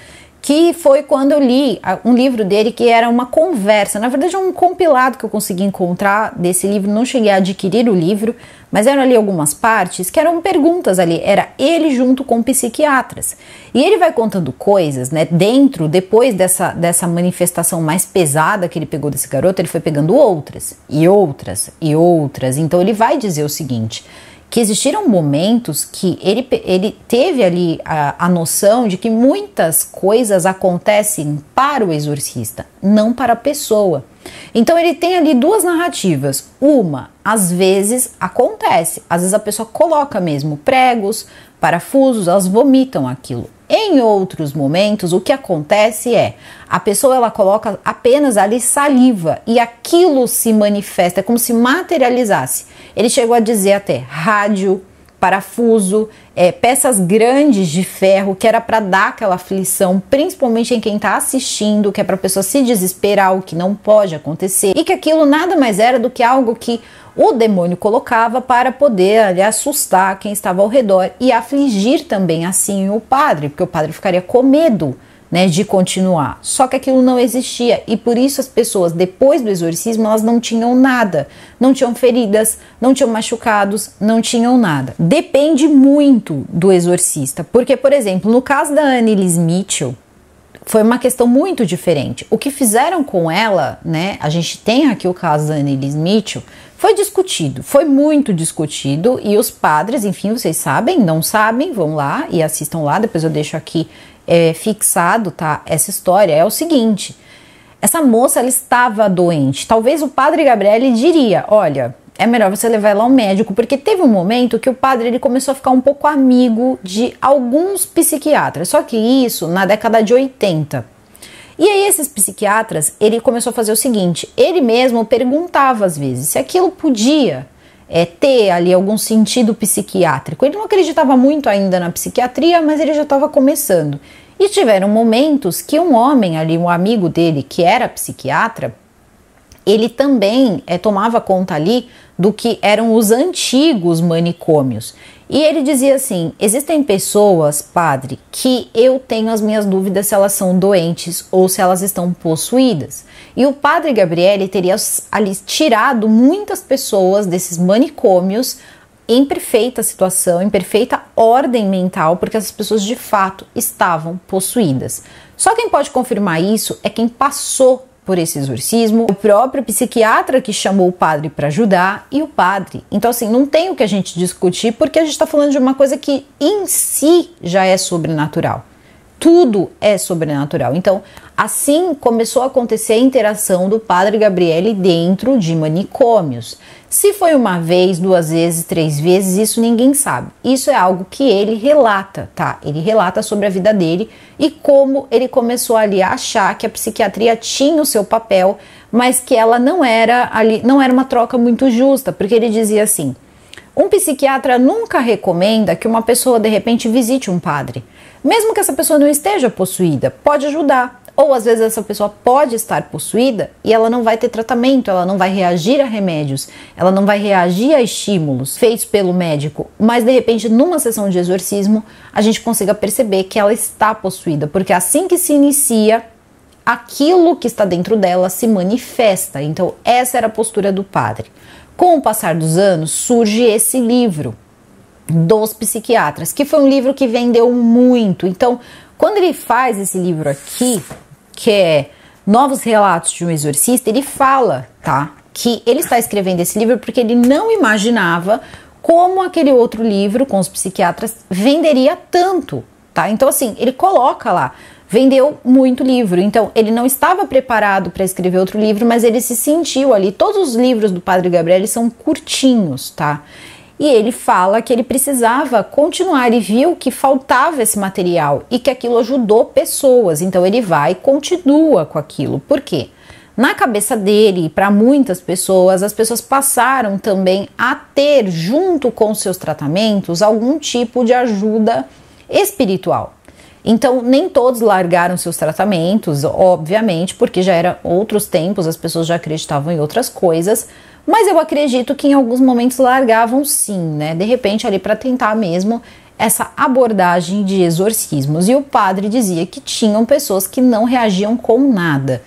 que foi quando eu li um livro dele que era uma conversa, na verdade é um compilado que eu consegui encontrar desse livro, não cheguei a adquirir o livro, mas eram ali algumas partes que eram perguntas ali, era ele junto com psiquiatras. E ele vai contando coisas, né, dentro, depois dessa, dessa manifestação mais pesada que ele pegou desse garoto, ele foi pegando outras, e outras, e outras. Então ele vai dizer o seguinte: que existiram momentos que ele, ele teve ali a, a noção de que muitas coisas acontecem para o exorcista, não para a pessoa. Então ele tem ali duas narrativas. Uma, às vezes acontece, às vezes a pessoa coloca mesmo pregos, parafusos, elas vomitam aquilo. Em outros momentos, o que acontece é a pessoa ela coloca apenas ali saliva e aquilo se manifesta, é como se materializasse. Ele chegou a dizer até rádio, parafuso, é, peças grandes de ferro, que era para dar aquela aflição, principalmente em quem está assistindo, que é para a pessoa se desesperar, o que não pode acontecer, e que aquilo nada mais era do que algo que o demônio colocava para poder ali, assustar quem estava ao redor e afligir também assim o padre, porque o padre ficaria com medo. Né, de continuar. Só que aquilo não existia e por isso as pessoas depois do exorcismo elas não tinham nada, não tinham feridas, não tinham machucados, não tinham nada. Depende muito do exorcista, porque por exemplo, no caso da Annelise Mitchell, foi uma questão muito diferente. O que fizeram com ela, né? A gente tem aqui o caso da Annelise Mitchell, foi discutido, foi muito discutido e os padres, enfim, vocês sabem, não sabem, vão lá e assistam lá. Depois eu deixo aqui é, fixado, tá? Essa história é o seguinte: essa moça ela estava doente. Talvez o padre Gabriel diria, olha, é melhor você levar ela ao médico, porque teve um momento que o padre ele começou a ficar um pouco amigo de alguns psiquiatras, só que isso na década de 80. E aí esses psiquiatras, ele começou a fazer o seguinte, ele mesmo perguntava às vezes se aquilo podia é, ter ali algum sentido psiquiátrico. Ele não acreditava muito ainda na psiquiatria, mas ele já estava começando. E tiveram momentos que um homem ali, um amigo dele que era psiquiatra, ele também é, tomava conta ali do que eram os antigos manicômios. E ele dizia assim: existem pessoas, padre, que eu tenho as minhas dúvidas se elas são doentes ou se elas estão possuídas. E o padre Gabriele teria ali tirado muitas pessoas desses manicômios em perfeita situação, em perfeita ordem mental, porque essas pessoas de fato estavam possuídas. Só quem pode confirmar isso é quem passou por esse exorcismo, o próprio psiquiatra que chamou o padre para ajudar e o padre. Então, assim, não tem o que a gente discutir porque a gente está falando de uma coisa que em si já é sobrenatural tudo é sobrenatural. Então, assim começou a acontecer a interação do padre Gabriele dentro de manicômios. Se foi uma vez, duas vezes, três vezes, isso ninguém sabe. Isso é algo que ele relata, tá? Ele relata sobre a vida dele e como ele começou ali a achar que a psiquiatria tinha o seu papel, mas que ela não era ali, não era uma troca muito justa, porque ele dizia assim: um psiquiatra nunca recomenda que uma pessoa de repente visite um padre mesmo que essa pessoa não esteja possuída, pode ajudar. Ou às vezes essa pessoa pode estar possuída e ela não vai ter tratamento, ela não vai reagir a remédios, ela não vai reagir a estímulos feitos pelo médico, mas de repente numa sessão de exorcismo a gente consiga perceber que ela está possuída, porque é assim que se inicia aquilo que está dentro dela se manifesta. Então, essa era a postura do padre. Com o passar dos anos, surge esse livro, dos psiquiatras, que foi um livro que vendeu muito. Então, quando ele faz esse livro aqui, que é Novos Relatos de um Exorcista, ele fala, tá? Que ele está escrevendo esse livro porque ele não imaginava como aquele outro livro com os psiquiatras venderia tanto, tá? Então, assim, ele coloca lá, vendeu muito livro. Então, ele não estava preparado para escrever outro livro, mas ele se sentiu ali. Todos os livros do Padre Gabriel são curtinhos, tá? e ele fala que ele precisava continuar e viu que faltava esse material e que aquilo ajudou pessoas. Então ele vai e continua com aquilo. Por quê? Na cabeça dele, e para muitas pessoas, as pessoas passaram também a ter, junto com seus tratamentos, algum tipo de ajuda espiritual. Então, nem todos largaram seus tratamentos, obviamente, porque já eram outros tempos, as pessoas já acreditavam em outras coisas, mas eu acredito que em alguns momentos largavam sim, né? De repente ali para tentar mesmo essa abordagem de exorcismos. E o padre dizia que tinham pessoas que não reagiam com nada.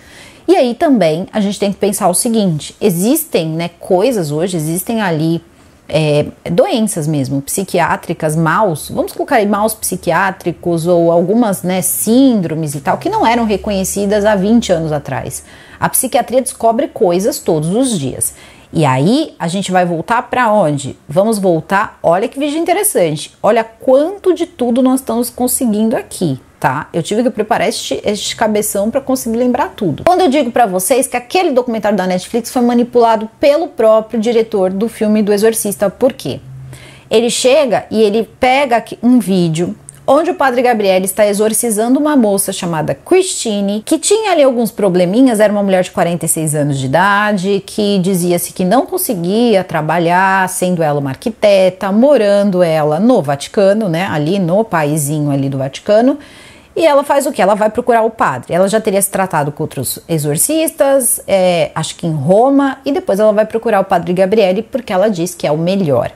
E aí também a gente tem que pensar o seguinte: existem né, coisas hoje, existem ali é, doenças mesmo, psiquiátricas, maus, vamos colocar aí maus psiquiátricos ou algumas né, síndromes e tal, que não eram reconhecidas há 20 anos atrás. A psiquiatria descobre coisas todos os dias. E aí a gente vai voltar para onde? Vamos voltar. Olha que vídeo interessante. Olha quanto de tudo nós estamos conseguindo aqui. Tá? Eu tive que preparar este, este cabeção para conseguir lembrar tudo. Quando eu digo para vocês que aquele documentário da Netflix foi manipulado pelo próprio diretor do filme do Exorcista, por quê? Ele chega e ele pega um vídeo onde o padre Gabriel está exorcizando uma moça chamada Christine, que tinha ali alguns probleminhas, era uma mulher de 46 anos de idade, que dizia-se que não conseguia trabalhar, sendo ela uma arquiteta, morando ela no Vaticano, né, ali no paizinho ali do Vaticano. E ela faz o que? Ela vai procurar o padre. Ela já teria se tratado com outros exorcistas, é, acho que em Roma, e depois ela vai procurar o padre Gabriele porque ela diz que é o melhor.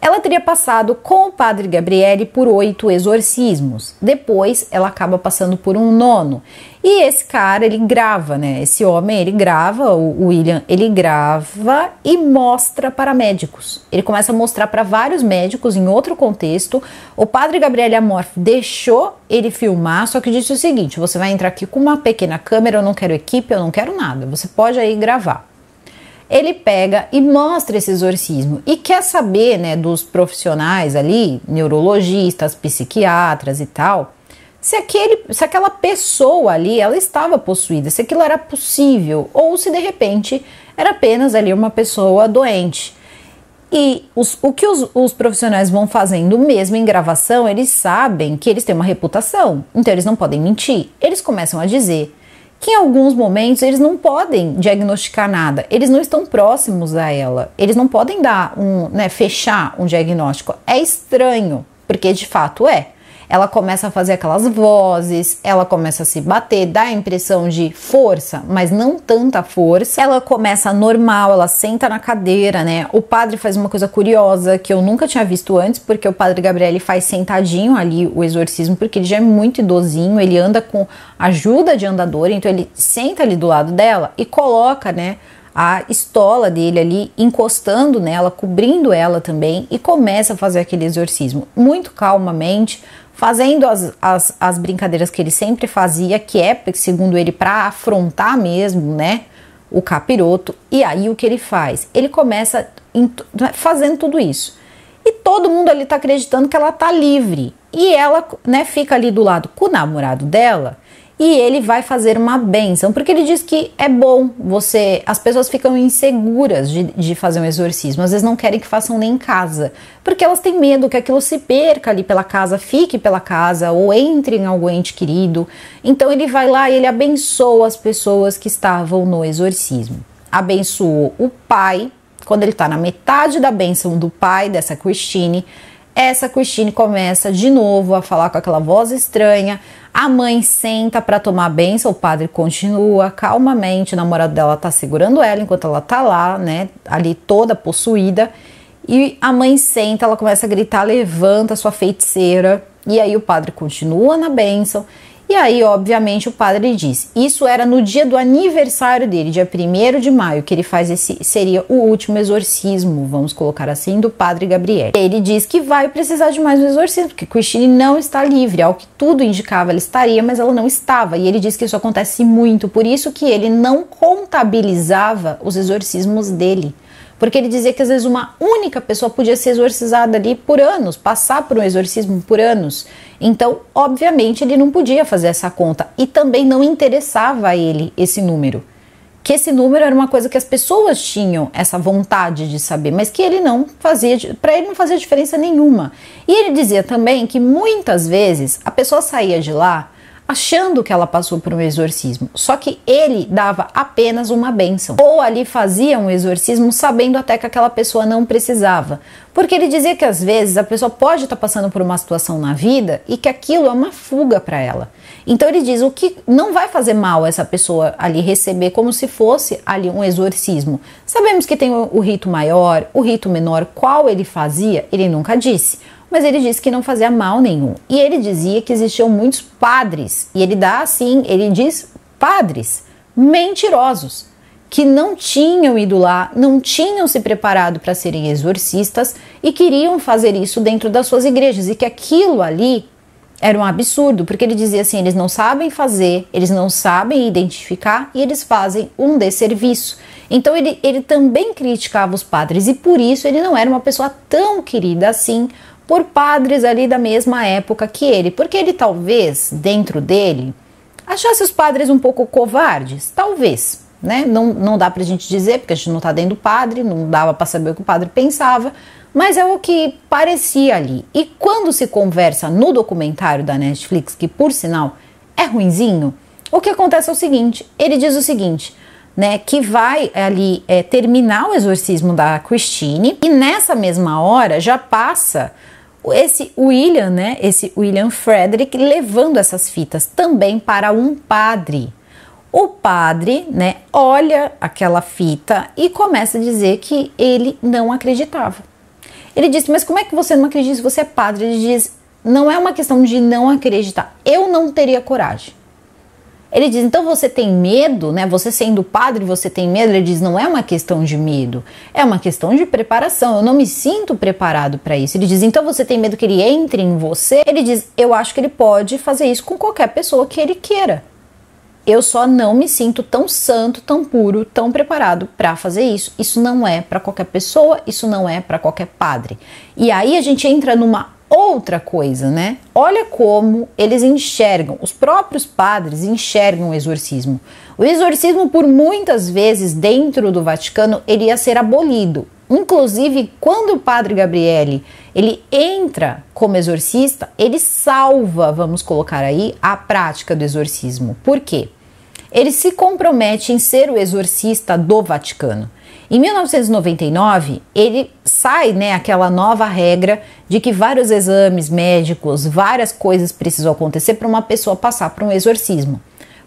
Ela teria passado com o padre Gabriele por oito exorcismos. Depois, ela acaba passando por um nono. E esse cara, ele grava, né? Esse homem, ele grava, o William, ele grava e mostra para médicos. Ele começa a mostrar para vários médicos em outro contexto. O padre Gabriele Amorf deixou ele filmar, só que disse o seguinte: você vai entrar aqui com uma pequena câmera, eu não quero equipe, eu não quero nada. Você pode aí gravar ele pega e mostra esse exorcismo e quer saber, né, dos profissionais ali, neurologistas, psiquiatras e tal, se, aquele, se aquela pessoa ali ela estava possuída, se aquilo era possível ou se de repente era apenas ali uma pessoa doente. E os, o que os, os, profissionais vão fazendo, mesmo em gravação, eles sabem que eles têm uma reputação, então eles não podem mentir. Eles começam a dizer que em alguns momentos eles não podem diagnosticar nada, eles não estão próximos a ela, eles não podem dar um, né, fechar um diagnóstico. É estranho, porque de fato é ela começa a fazer aquelas vozes, ela começa a se bater, dá a impressão de força, mas não tanta força. Ela começa normal, ela senta na cadeira, né? O padre faz uma coisa curiosa que eu nunca tinha visto antes, porque o padre Gabriel faz sentadinho ali o exorcismo, porque ele já é muito idosinho, ele anda com ajuda de andador, então ele senta ali do lado dela e coloca, né? a estola dele ali encostando nela, cobrindo ela também e começa a fazer aquele exorcismo muito calmamente, fazendo as, as, as brincadeiras que ele sempre fazia, que é, segundo ele, para afrontar mesmo, né? O capiroto. E aí o que ele faz? Ele começa né, fazendo tudo isso. E todo mundo ali tá acreditando que ela tá livre. E ela, né, fica ali do lado com o namorado dela e ele vai fazer uma benção, porque ele diz que é bom você. As pessoas ficam inseguras de, de fazer um exorcismo, às vezes não querem que façam nem em casa, porque elas têm medo que aquilo se perca ali pela casa, fique pela casa ou entre em algum ente querido. Então ele vai lá e ele abençoa as pessoas que estavam no exorcismo. Abençoou o pai, quando ele está na metade da bênção do pai dessa Christine, essa Christine começa de novo a falar com aquela voz estranha. A mãe senta para tomar a benção, o padre continua calmamente, o namorado dela tá segurando ela enquanto ela tá lá, né, ali toda possuída. E a mãe senta, ela começa a gritar: "Levanta sua feiticeira". E aí o padre continua na benção. E aí, obviamente, o padre diz: isso era no dia do aniversário dele, dia 1 de maio, que ele faz esse, seria o último exorcismo, vamos colocar assim, do padre Gabriel. Ele diz que vai precisar de mais um exorcismo, porque Christine não está livre, ao que tudo indicava ela estaria, mas ela não estava. E ele diz que isso acontece muito, por isso que ele não contabilizava os exorcismos dele. Porque ele dizia que às vezes uma única pessoa podia ser exorcizada ali por anos, passar por um exorcismo por anos. Então, obviamente, ele não podia fazer essa conta e também não interessava a ele esse número. Que esse número era uma coisa que as pessoas tinham essa vontade de saber, mas que ele não fazia, para ele não fazia diferença nenhuma. E ele dizia também que muitas vezes a pessoa saía de lá achando que ela passou por um exorcismo. Só que ele dava apenas uma benção Ou ali fazia um exorcismo sabendo até que aquela pessoa não precisava. Porque ele dizia que às vezes a pessoa pode estar tá passando por uma situação na vida e que aquilo é uma fuga para ela. Então ele diz o que não vai fazer mal essa pessoa ali receber como se fosse ali um exorcismo. Sabemos que tem o rito maior, o rito menor, qual ele fazia, ele nunca disse mas ele disse que não fazia mal nenhum. E ele dizia que existiam muitos padres, e ele dá assim, ele diz padres mentirosos, que não tinham ido lá, não tinham se preparado para serem exorcistas e queriam fazer isso dentro das suas igrejas e que aquilo ali era um absurdo, porque ele dizia assim: eles não sabem fazer, eles não sabem identificar e eles fazem um desserviço. Então ele, ele também criticava os padres e por isso ele não era uma pessoa tão querida assim por padres ali da mesma época que ele, porque ele talvez, dentro dele, achasse os padres um pouco covardes, talvez, né? Não, não dá pra gente dizer, porque a gente não tá dentro do padre, não dava para saber o que o padre pensava, mas é o que parecia ali. E quando se conversa no documentário da Netflix, que por sinal é ruinzinho, o que acontece é o seguinte: ele diz o seguinte. Né, que vai ali é, terminar o exorcismo da Christine e nessa mesma hora já passa esse William, né, esse William Frederick, levando essas fitas também para um padre. O padre, né, olha aquela fita e começa a dizer que ele não acreditava. Ele disse: Mas como é que você não acredita se você é padre? Ele diz: Não é uma questão de não acreditar. Eu não teria coragem. Ele diz: então você tem medo, né? Você sendo padre, você tem medo? Ele diz: não é uma questão de medo, é uma questão de preparação. Eu não me sinto preparado para isso. Ele diz: então você tem medo que ele entre em você? Ele diz: eu acho que ele pode fazer isso com qualquer pessoa que ele queira. Eu só não me sinto tão santo, tão puro, tão preparado para fazer isso. Isso não é para qualquer pessoa, isso não é para qualquer padre. E aí a gente entra numa outra coisa, né? Olha como eles enxergam, os próprios padres enxergam o exorcismo. O exorcismo, por muitas vezes, dentro do Vaticano, ele ia ser abolido. Inclusive, quando o padre Gabriele ele entra como exorcista, ele salva, vamos colocar aí, a prática do exorcismo. Por quê? Ele se compromete em ser o exorcista do Vaticano. Em 1999, ele sai, né, aquela nova regra de que vários exames médicos, várias coisas precisam acontecer para uma pessoa passar por um exorcismo.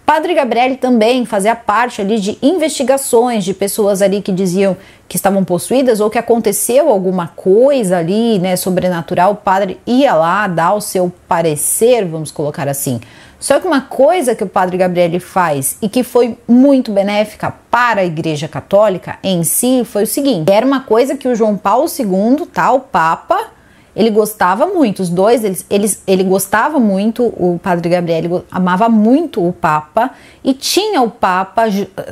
Padre Gabriel também fazia parte ali de investigações de pessoas ali que diziam que estavam possuídas ou que aconteceu alguma coisa ali, né, sobrenatural. O padre ia lá dar o seu parecer, vamos colocar assim, só que uma coisa que o Padre Gabriel faz e que foi muito benéfica para a Igreja Católica em si foi o seguinte: era uma coisa que o João Paulo II, tá, o Papa, ele gostava muito, os dois, eles, eles, ele gostava muito, o padre Gabriel amava muito o Papa, e tinha o Papa,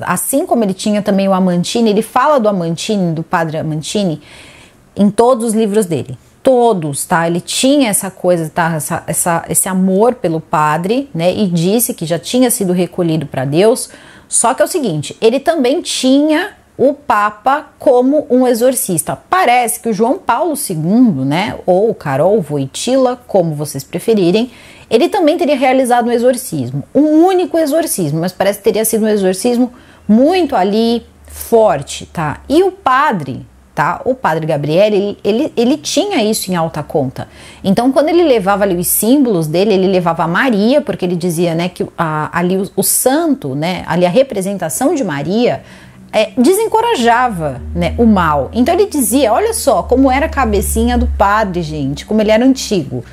assim como ele tinha também o Amantini, ele fala do Amantini, do padre Amantini, em todos os livros dele todos, tá? Ele tinha essa coisa, tá? Essa, essa, esse amor pelo padre, né? E disse que já tinha sido recolhido para Deus. Só que é o seguinte, ele também tinha o Papa como um exorcista. Parece que o João Paulo II, né? Ou Carol Voitila, como vocês preferirem, ele também teria realizado um exorcismo, um único exorcismo, mas parece que teria sido um exorcismo muito ali forte, tá? E o padre tá? O padre Gabriel, ele, ele, tinha isso em alta conta. Então, quando ele levava ali os símbolos dele, ele levava a Maria, porque ele dizia, né, que a, ali o, o santo, né, ali a representação de Maria é, desencorajava né, o mal. Então ele dizia: olha só como era a cabecinha do padre, gente, como ele era antigo.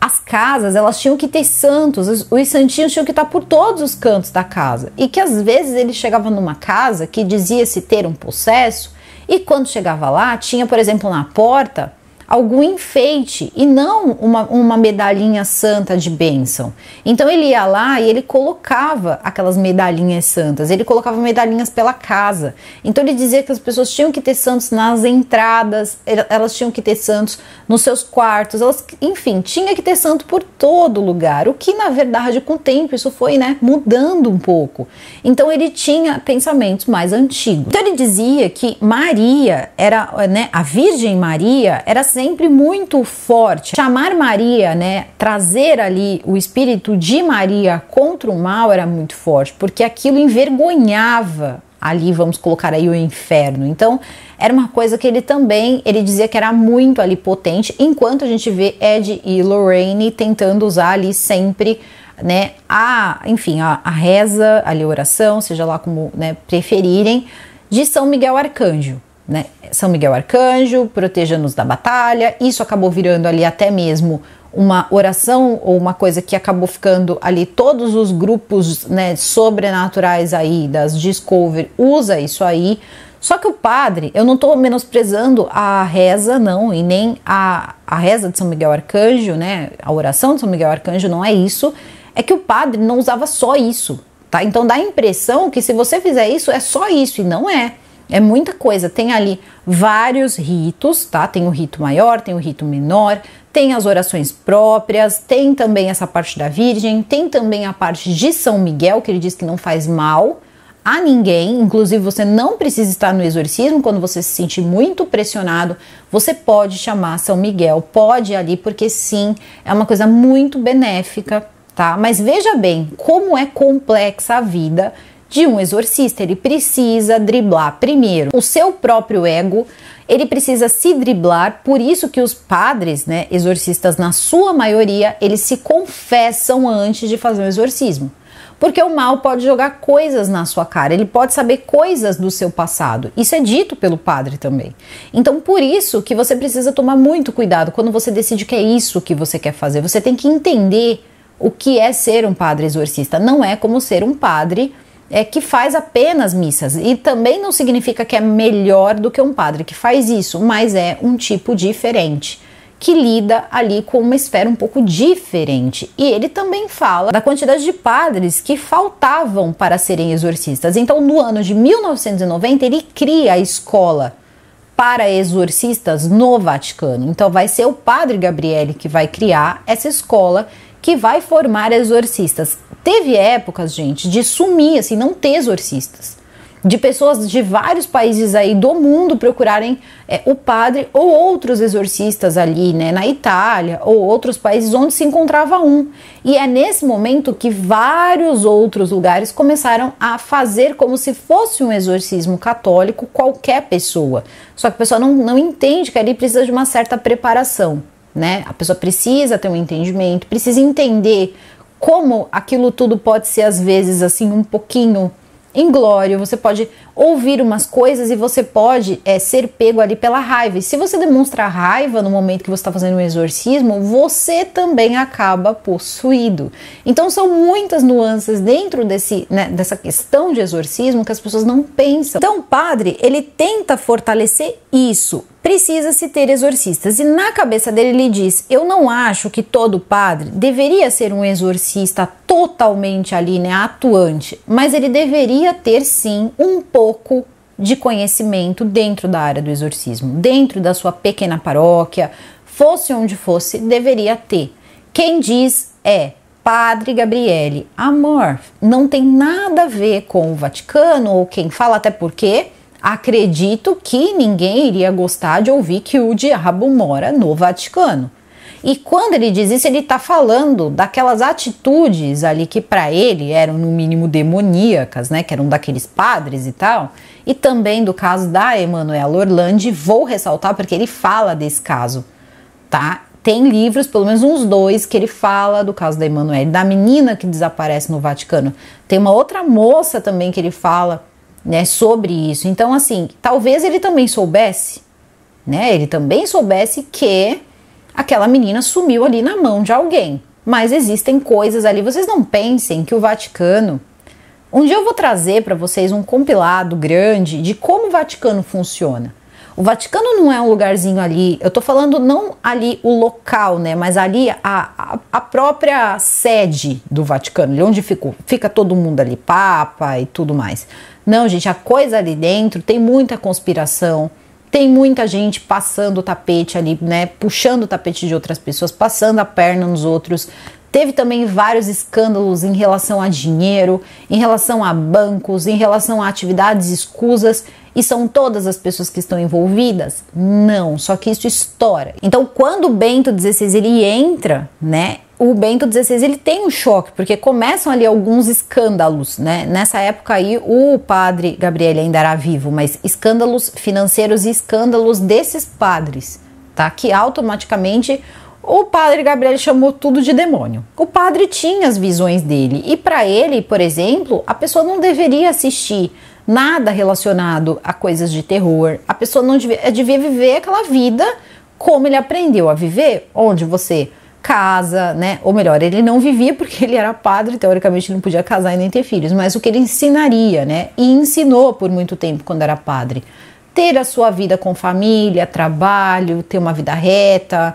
As casas elas tinham que ter santos, os, os santinhos tinham que estar por todos os cantos da casa. E que às vezes ele chegava numa casa que dizia se ter um possesso e quando chegava lá, tinha, por exemplo, na porta algum enfeite e não uma, uma medalhinha santa de bênção. Então ele ia lá e ele colocava aquelas medalhinhas santas, ele colocava medalhinhas pela casa. Então ele dizia que as pessoas tinham que ter santos nas entradas, elas tinham que ter santos nos seus quartos, elas, enfim, tinha que ter santo por todo lugar. O que na verdade com o tempo isso foi, né, mudando um pouco. Então ele tinha pensamentos mais antigos. Então ele dizia que Maria era, né, a Virgem Maria era sempre muito forte. Chamar Maria, né, trazer ali o espírito de Maria contra o mal era muito forte, porque aquilo envergonhava ali vamos colocar aí o inferno. Então, era uma coisa que ele também, ele dizia que era muito ali potente, enquanto a gente vê Ed e Lorraine tentando usar ali sempre, né, a, enfim, a, a reza, ali a oração, seja lá como, né, preferirem, de São Miguel Arcanjo. Né? São Miguel Arcanjo, proteja-nos da batalha. Isso acabou virando ali até mesmo uma oração ou uma coisa que acabou ficando ali todos os grupos né, sobrenaturais aí das Discovery usa isso aí. Só que o padre, eu não estou menosprezando a reza, não, e nem a, a reza de São Miguel Arcanjo, né? A oração de São Miguel Arcanjo não é isso. É que o padre não usava só isso, tá? Então dá a impressão que se você fizer isso é só isso, e não é. É muita coisa. Tem ali vários ritos, tá? Tem o rito maior, tem o rito menor, tem as orações próprias, tem também essa parte da Virgem, tem também a parte de São Miguel, que ele diz que não faz mal a ninguém, inclusive você não precisa estar no exorcismo quando você se sentir muito pressionado, você pode chamar São Miguel, pode ali, porque sim, é uma coisa muito benéfica, tá? Mas veja bem como é complexa a vida de um exorcista. Ele precisa driblar primeiro o seu próprio ego, ele precisa se driblar, por isso que os padres, né, exorcistas na sua maioria, eles se confessam antes de fazer o um exorcismo. Porque o mal pode jogar coisas na sua cara, ele pode saber coisas do seu passado. Isso é dito pelo padre também. Então, por isso que você precisa tomar muito cuidado quando você decide que é isso que você quer fazer. Você tem que entender o que é ser um padre exorcista. Não é como ser um padre é, que faz apenas missas. E também não significa que é melhor do que um padre que faz isso, mas é um tipo diferente que lida ali com uma esfera um pouco diferente. E ele também fala da quantidade de padres que faltavam para serem exorcistas. Então, no ano de 1990, ele cria a escola para exorcistas no Vaticano. Então, vai ser o padre Gabriele que vai criar essa escola que vai formar exorcistas. Teve épocas, gente, de sumir, assim, não ter exorcistas. De pessoas de vários países aí do mundo procurarem é, o padre ou outros exorcistas ali, né, na Itália ou outros países onde se encontrava um. E é nesse momento que vários outros lugares começaram a fazer como se fosse um exorcismo católico qualquer pessoa. Só que a pessoa não, não entende que ali precisa de uma certa preparação né? A pessoa precisa ter um entendimento, precisa entender como aquilo tudo pode ser às vezes assim um pouquinho inglório, você pode ouvir umas coisas e você pode é, ser pego ali pela raiva. E se você demonstra raiva no momento que você está fazendo um exorcismo, você também acaba possuído. Então são muitas nuances dentro desse, né, dessa questão de exorcismo que as pessoas não pensam. Então o padre ele tenta fortalecer isso, precisa-se ter exorcistas. E na cabeça dele ele diz: Eu não acho que todo padre deveria ser um exorcista totalmente ali, né, atuante, mas ele deveria ter sim um pouco de conhecimento dentro da área do exorcismo, dentro da sua pequena paróquia, fosse onde fosse, deveria ter. Quem diz é Padre Gabriele, amor, não tem nada a ver com o Vaticano ou quem fala, até porque Acredito que ninguém iria gostar de ouvir que o diabo mora no Vaticano. E quando ele diz isso, ele está falando daquelas atitudes ali que para ele eram no mínimo demoníacas, né? Que eram daqueles padres e tal. E também do caso da Emanuela Orlandi, vou ressaltar porque ele fala desse caso, tá? Tem livros, pelo menos uns dois, que ele fala do caso da Emanuela, da menina que desaparece no Vaticano. Tem uma outra moça também que ele fala né, sobre isso. Então, assim, talvez ele também soubesse, né? Ele também soubesse que aquela menina sumiu ali na mão de alguém. Mas existem coisas ali. Vocês não pensem que o Vaticano. Um dia eu vou trazer para vocês um compilado grande de como o Vaticano funciona. O Vaticano não é um lugarzinho ali, eu tô falando não ali o local, né? Mas ali a, a, a própria sede do Vaticano, onde ficou, fica todo mundo ali, Papa e tudo mais. Não, gente, a coisa ali dentro tem muita conspiração, tem muita gente passando o tapete ali, né? Puxando o tapete de outras pessoas, passando a perna nos outros. Teve também vários escândalos em relação a dinheiro, em relação a bancos, em relação a atividades escusas. E são todas as pessoas que estão envolvidas? Não, só que isso estoura. Então, quando o Bento XVI ele entra, né, o Bento XVI ele tem um choque, porque começam ali alguns escândalos, né? Nessa época aí o padre Gabriel ainda era vivo, mas escândalos financeiros e escândalos desses padres, tá? Que automaticamente o padre Gabriel chamou tudo de demônio. O padre tinha as visões dele e para ele, por exemplo, a pessoa não deveria assistir nada relacionado a coisas de terror. A pessoa não devia, devia viver aquela vida como ele aprendeu a viver, onde você casa, né? Ou melhor, ele não vivia porque ele era padre, teoricamente não podia casar e nem ter filhos, mas o que ele ensinaria, né? E ensinou por muito tempo quando era padre. Ter a sua vida com família, trabalho, ter uma vida reta,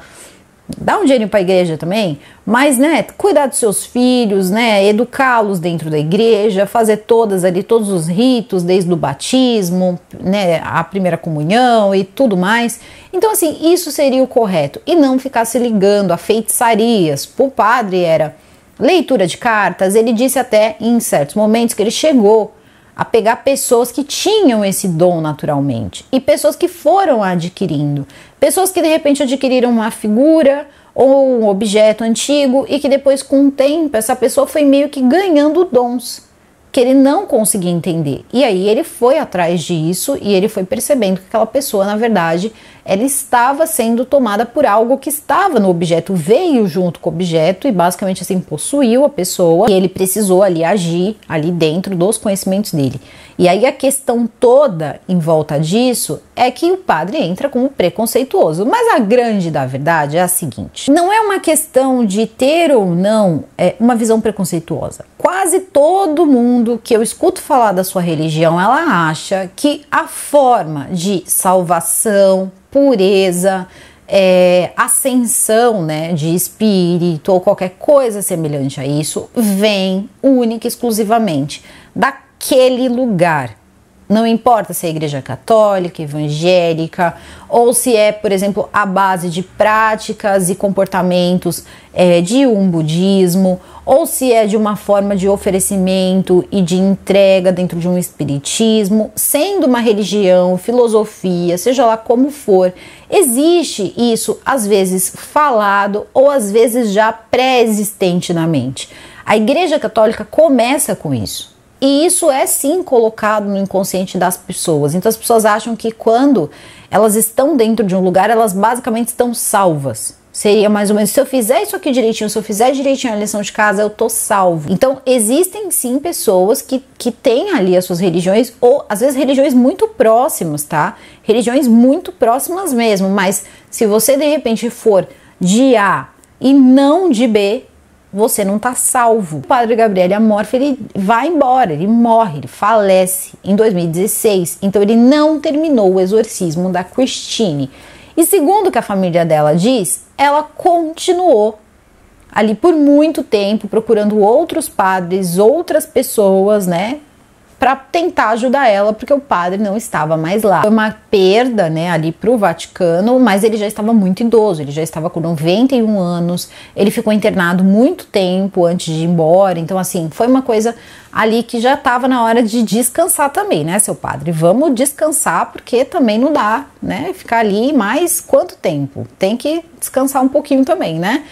dá um dinheirinho para a igreja também, mas né, cuidar dos seus filhos, né, educá-los dentro da igreja, fazer todas ali todos os ritos, desde o batismo, né, a primeira comunhão e tudo mais. Então assim, isso seria o correto e não ficar se ligando a feitiçarias. O padre era leitura de cartas, ele disse até em certos momentos que ele chegou a pegar pessoas que tinham esse dom naturalmente e pessoas que foram adquirindo. Pessoas que de repente adquiriram uma figura ou um objeto antigo e que depois, com o tempo, essa pessoa foi meio que ganhando dons que ele não conseguia entender. E aí ele foi atrás disso e ele foi percebendo que aquela pessoa, na verdade, ela estava sendo tomada por algo que estava no objeto, veio junto com o objeto e basicamente assim possuiu a pessoa e ele precisou ali agir ali dentro dos conhecimentos dele. E aí a questão toda em volta disso é que o padre entra como preconceituoso, mas a grande da verdade é a seguinte: não é uma questão de ter ou não é, uma visão preconceituosa. Quase todo mundo que eu escuto falar da sua religião, ela acha que a forma de salvação, pureza, é, ascensão né, de espírito ou qualquer coisa semelhante a isso, vem única e exclusivamente daquele lugar não importa se é igreja católica, evangélica, ou se é, por exemplo, a base de práticas e comportamentos é, de um budismo, ou se é de uma forma de oferecimento e de entrega dentro de um espiritismo, sendo uma religião, filosofia, seja lá como for, existe isso às vezes falado ou às vezes já pré-existente na mente. A Igreja Católica começa com isso. E isso é sim colocado no inconsciente das pessoas. Então as pessoas acham que quando elas estão dentro de um lugar, elas basicamente estão salvas. Seria mais ou menos, se eu fizer isso aqui direitinho, se eu fizer direitinho a lição de casa, eu tô salvo. Então, existem sim pessoas que, que têm ali as suas religiões, ou às vezes religiões muito próximas, tá? Religiões muito próximas mesmo, mas se você de repente for de A e não de B, você não está salvo. O padre Gabriel Amorfe ele vai embora, ele morre, ele falece em 2016. Então ele não terminou o exorcismo da Christine. E segundo o que a família dela diz, ela continuou ali por muito tempo procurando outros padres, outras pessoas, né, para tentar ajudar ela, porque o padre não estava mais lá. Foi uma perda, né, ali para o Vaticano, mas ele já estava muito idoso, ele já estava com 91 anos, ele ficou internado muito tempo antes de ir embora, então, assim, foi uma coisa ali que já estava na hora de descansar também, né, seu padre? Vamos descansar, porque também não dá, né, ficar ali mais quanto tempo? Tem que descansar um pouquinho também, né?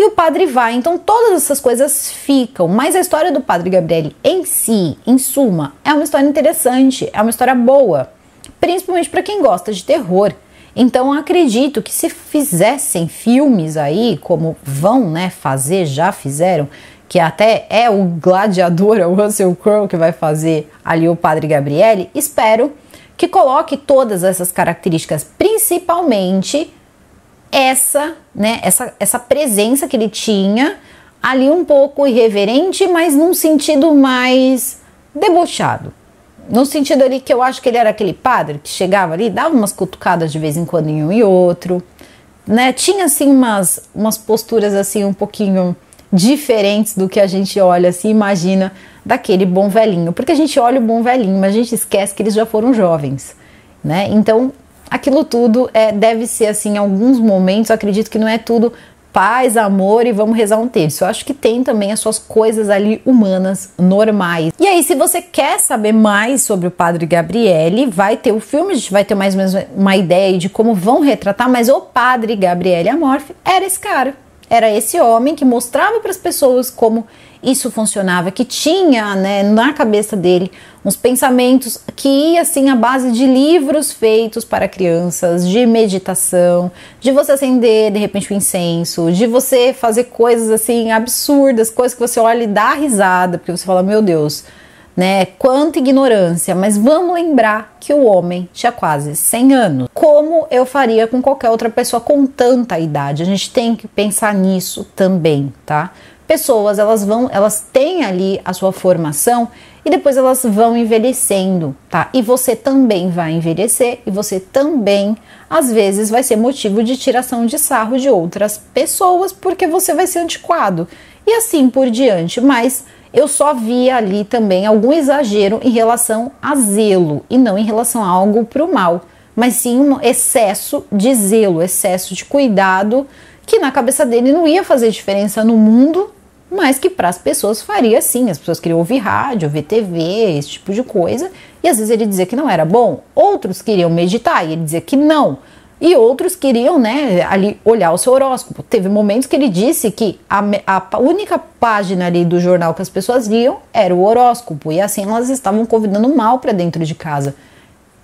e o padre vai. Então todas essas coisas ficam, mas a história do padre Gabriel em si, em suma, é uma história interessante, é uma história boa, principalmente para quem gosta de terror. Então acredito que se fizessem filmes aí, como vão, né, fazer, já fizeram, que até é o gladiador, é o Russell Crowe que vai fazer ali o Padre Gabriele, espero que coloque todas essas características, principalmente essa, né, essa, essa presença que ele tinha ali um pouco irreverente, mas num sentido mais debochado. No sentido ali que eu acho que ele era aquele padre que chegava ali, dava umas cutucadas de vez em quando em um e outro, né? Tinha assim umas, umas posturas assim um pouquinho diferentes do que a gente olha, se assim, imagina daquele bom velhinho, porque a gente olha o bom velhinho, mas a gente esquece que eles já foram jovens, né? Então aquilo tudo é, deve ser assim, em alguns momentos, eu acredito que não é tudo paz, amor e vamos rezar um terço. Eu acho que tem também as suas coisas ali humanas, normais. E aí, se você quer saber mais sobre o Padre Gabriele, vai ter o filme, a gente vai ter mais ou menos uma ideia de como vão retratar, mas o Padre Gabriele Amorfe era esse cara. Era esse homem que mostrava para as pessoas como isso funcionava, que tinha né, na cabeça dele uns pensamentos que ia assim à base de livros feitos para crianças, de meditação, de você acender de repente o um incenso, de você fazer coisas assim absurdas, coisas que você olha e dá risada, porque você fala, meu Deus, né? Quanta ignorância, mas vamos lembrar que o homem tinha quase 100 anos. Como eu faria com qualquer outra pessoa com tanta idade? A gente tem que pensar nisso também, tá? pessoas elas vão, elas têm ali a sua formação e depois elas vão envelhecendo, tá? E você também vai envelhecer e você também, às vezes, vai ser motivo de tiração de sarro de outras pessoas porque você vai ser antiquado e assim por diante. Mas eu só vi ali também algum exagero em relação a zelo e não em relação a algo para o mal, mas sim um excesso de zelo, excesso de cuidado que na cabeça dele não ia fazer diferença no mundo mas que para as pessoas faria assim. As pessoas queriam ouvir rádio, ouvir TV, esse tipo de coisa, e às vezes ele dizia que não era bom. Outros queriam meditar e ele dizia que não. E outros queriam, né, ali olhar o seu horóscopo. Teve momentos que ele disse que a, a única página ali do jornal que as pessoas liam era o horóscopo, e assim elas estavam convidando mal para dentro de casa.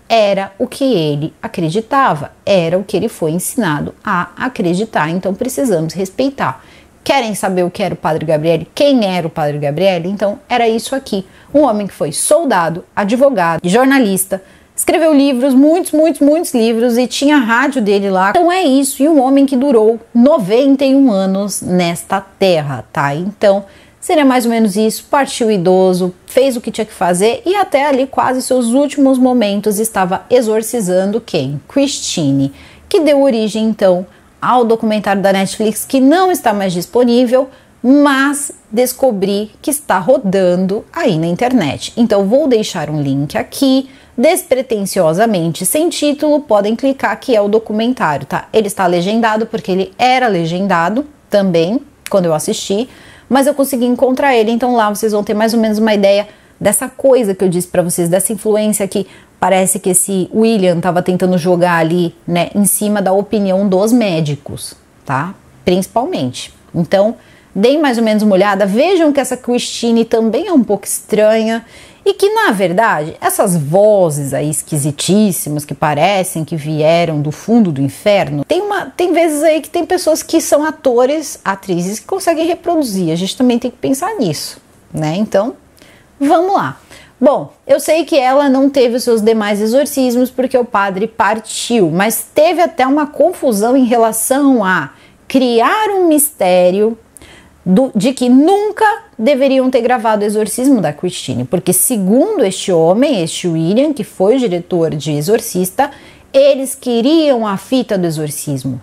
Era o que ele acreditava, era o que ele foi ensinado a acreditar, então precisamos respeitar. Querem saber o que era o Padre Gabriel? Quem era o Padre Gabriel? Então, era isso aqui. Um homem que foi soldado, advogado jornalista, escreveu livros, muitos, muitos, muitos livros e tinha rádio dele lá. Então é isso, e um homem que durou 91 anos nesta terra, tá? Então seria mais ou menos isso. Partiu idoso, fez o que tinha que fazer e até ali quase seus últimos momentos estava exorcizando quem? Christine, que deu origem então ao documentário da Netflix que não está mais disponível, mas descobri que está rodando aí na internet. Então vou deixar um link aqui, despretensiosamente, sem título, podem clicar que é o documentário, tá? Ele está legendado porque ele era legendado também quando eu assisti, mas eu consegui encontrar ele, então lá vocês vão ter mais ou menos uma ideia dessa coisa que eu disse para vocês, dessa influência que parece que esse William estava tentando jogar ali, né, em cima da opinião dos médicos, tá? Principalmente. Então, deem mais ou menos uma olhada, vejam que essa Christine também é um pouco estranha e que na verdade essas vozes aí esquisitíssimas que parecem que vieram do fundo do inferno, tem uma tem vezes aí que tem pessoas que são atores, atrizes que conseguem reproduzir. A gente também tem que pensar nisso, né? Então, Vamos lá. Bom, eu sei que ela não teve os seus demais exorcismos porque o padre partiu, mas teve até uma confusão em relação a criar um mistério do, de que nunca deveriam ter gravado o exorcismo da Christine, porque segundo este homem, este William, que foi o diretor de Exorcista, eles queriam a fita do exorcismo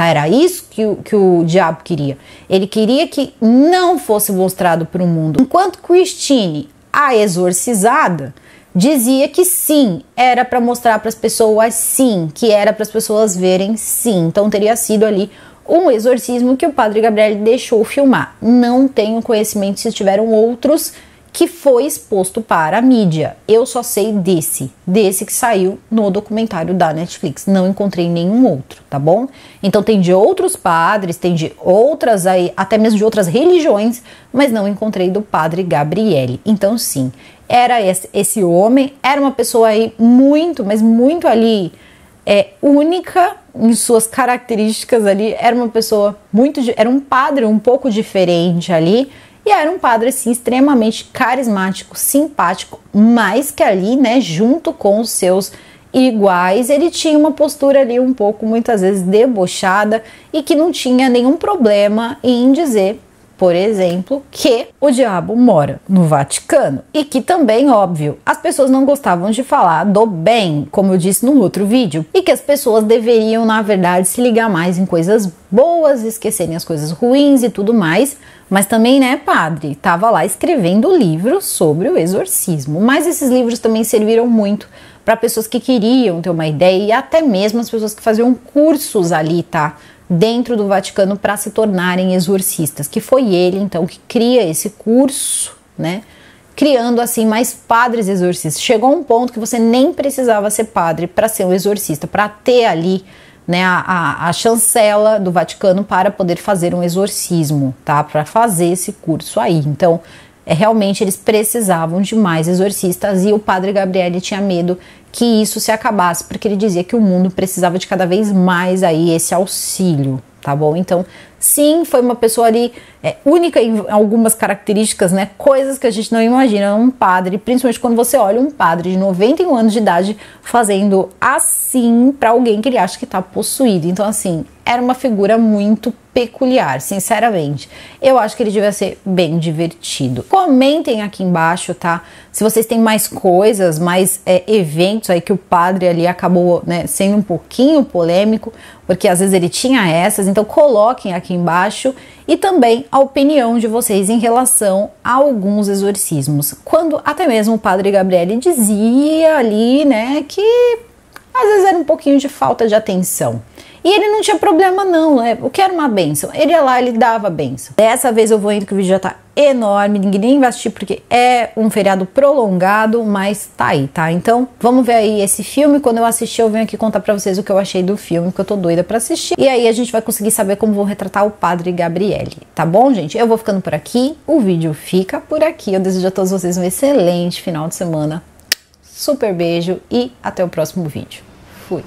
tá? Era isso que o, que o diabo queria. Ele queria que não fosse mostrado para o mundo. Enquanto Christine, a exorcizada, dizia que sim, era para mostrar para as pessoas sim, que era para as pessoas verem sim. Então teria sido ali um exorcismo que o padre Gabriel deixou filmar. Não tenho conhecimento se tiveram outros que foi exposto para a mídia. Eu só sei desse, desse que saiu no documentário da Netflix. Não encontrei nenhum outro, tá bom? Então tem de outros padres, tem de outras aí, até mesmo de outras religiões, mas não encontrei do padre Gabriele. Então sim, era esse, esse homem, era uma pessoa aí muito, mas muito ali é única em suas características ali, era uma pessoa muito, era um padre um pouco diferente ali era um padre assim extremamente carismático, simpático, mas que ali, né, junto com os seus iguais, ele tinha uma postura ali um pouco muitas vezes debochada e que não tinha nenhum problema em dizer por exemplo, que o diabo mora no Vaticano e que também, óbvio, as pessoas não gostavam de falar do bem, como eu disse num outro vídeo, e que as pessoas deveriam, na verdade, se ligar mais em coisas boas, esquecerem as coisas ruins e tudo mais. Mas também, né, padre? Tava lá escrevendo livros sobre o exorcismo. Mas esses livros também serviram muito para pessoas que queriam ter uma ideia e até mesmo as pessoas que faziam cursos ali, tá? dentro do Vaticano para se tornarem exorcistas, que foi ele então que cria esse curso, né? Criando assim mais padres exorcistas. Chegou um ponto que você nem precisava ser padre para ser um exorcista, para ter ali né, a, a, chancela do Vaticano para poder fazer um exorcismo, tá? Para fazer esse curso aí. Então, é, realmente eles precisavam de mais exorcistas e o padre Gabriele tinha medo que isso se acabasse, porque ele dizia que o mundo precisava de cada vez mais aí esse auxílio, tá bom? Então, Sim, foi uma pessoa ali é, única em algumas características, né? Coisas que a gente não imagina um padre, principalmente quando você olha um padre de 91 anos de idade fazendo assim para alguém que ele acha que está possuído. Então, assim, era uma figura muito peculiar, sinceramente. Eu acho que ele devia ser bem divertido. Comentem aqui embaixo, tá? Se vocês têm mais coisas, mais é, eventos aí que o padre ali acabou né, sendo um pouquinho polêmico, porque às vezes ele tinha essas, então coloquem aqui aqui embaixo e também a opinião de vocês em relação a alguns exorcismos. Quando até mesmo o padre Gabriele dizia ali, né, que às vezes era um pouquinho de falta de atenção. E ele não tinha problema, não. Né? o que era uma benção. Ele ia lá, ele dava a benção. Dessa vez eu vou indo que o vídeo já tá enorme, ninguém nem vai assistir porque é um feriado prolongado, mas tá aí, tá? Então, vamos ver aí esse filme. Quando eu assistir, eu venho aqui contar para vocês o que eu achei do filme, que eu tô doida para assistir. E aí a gente vai conseguir saber como vou retratar o Padre Gabriele, tá bom, gente? Eu vou ficando por aqui, o vídeo fica por aqui. Eu desejo a todos vocês um excelente final de semana. Super beijo e até o próximo vídeo. Fui.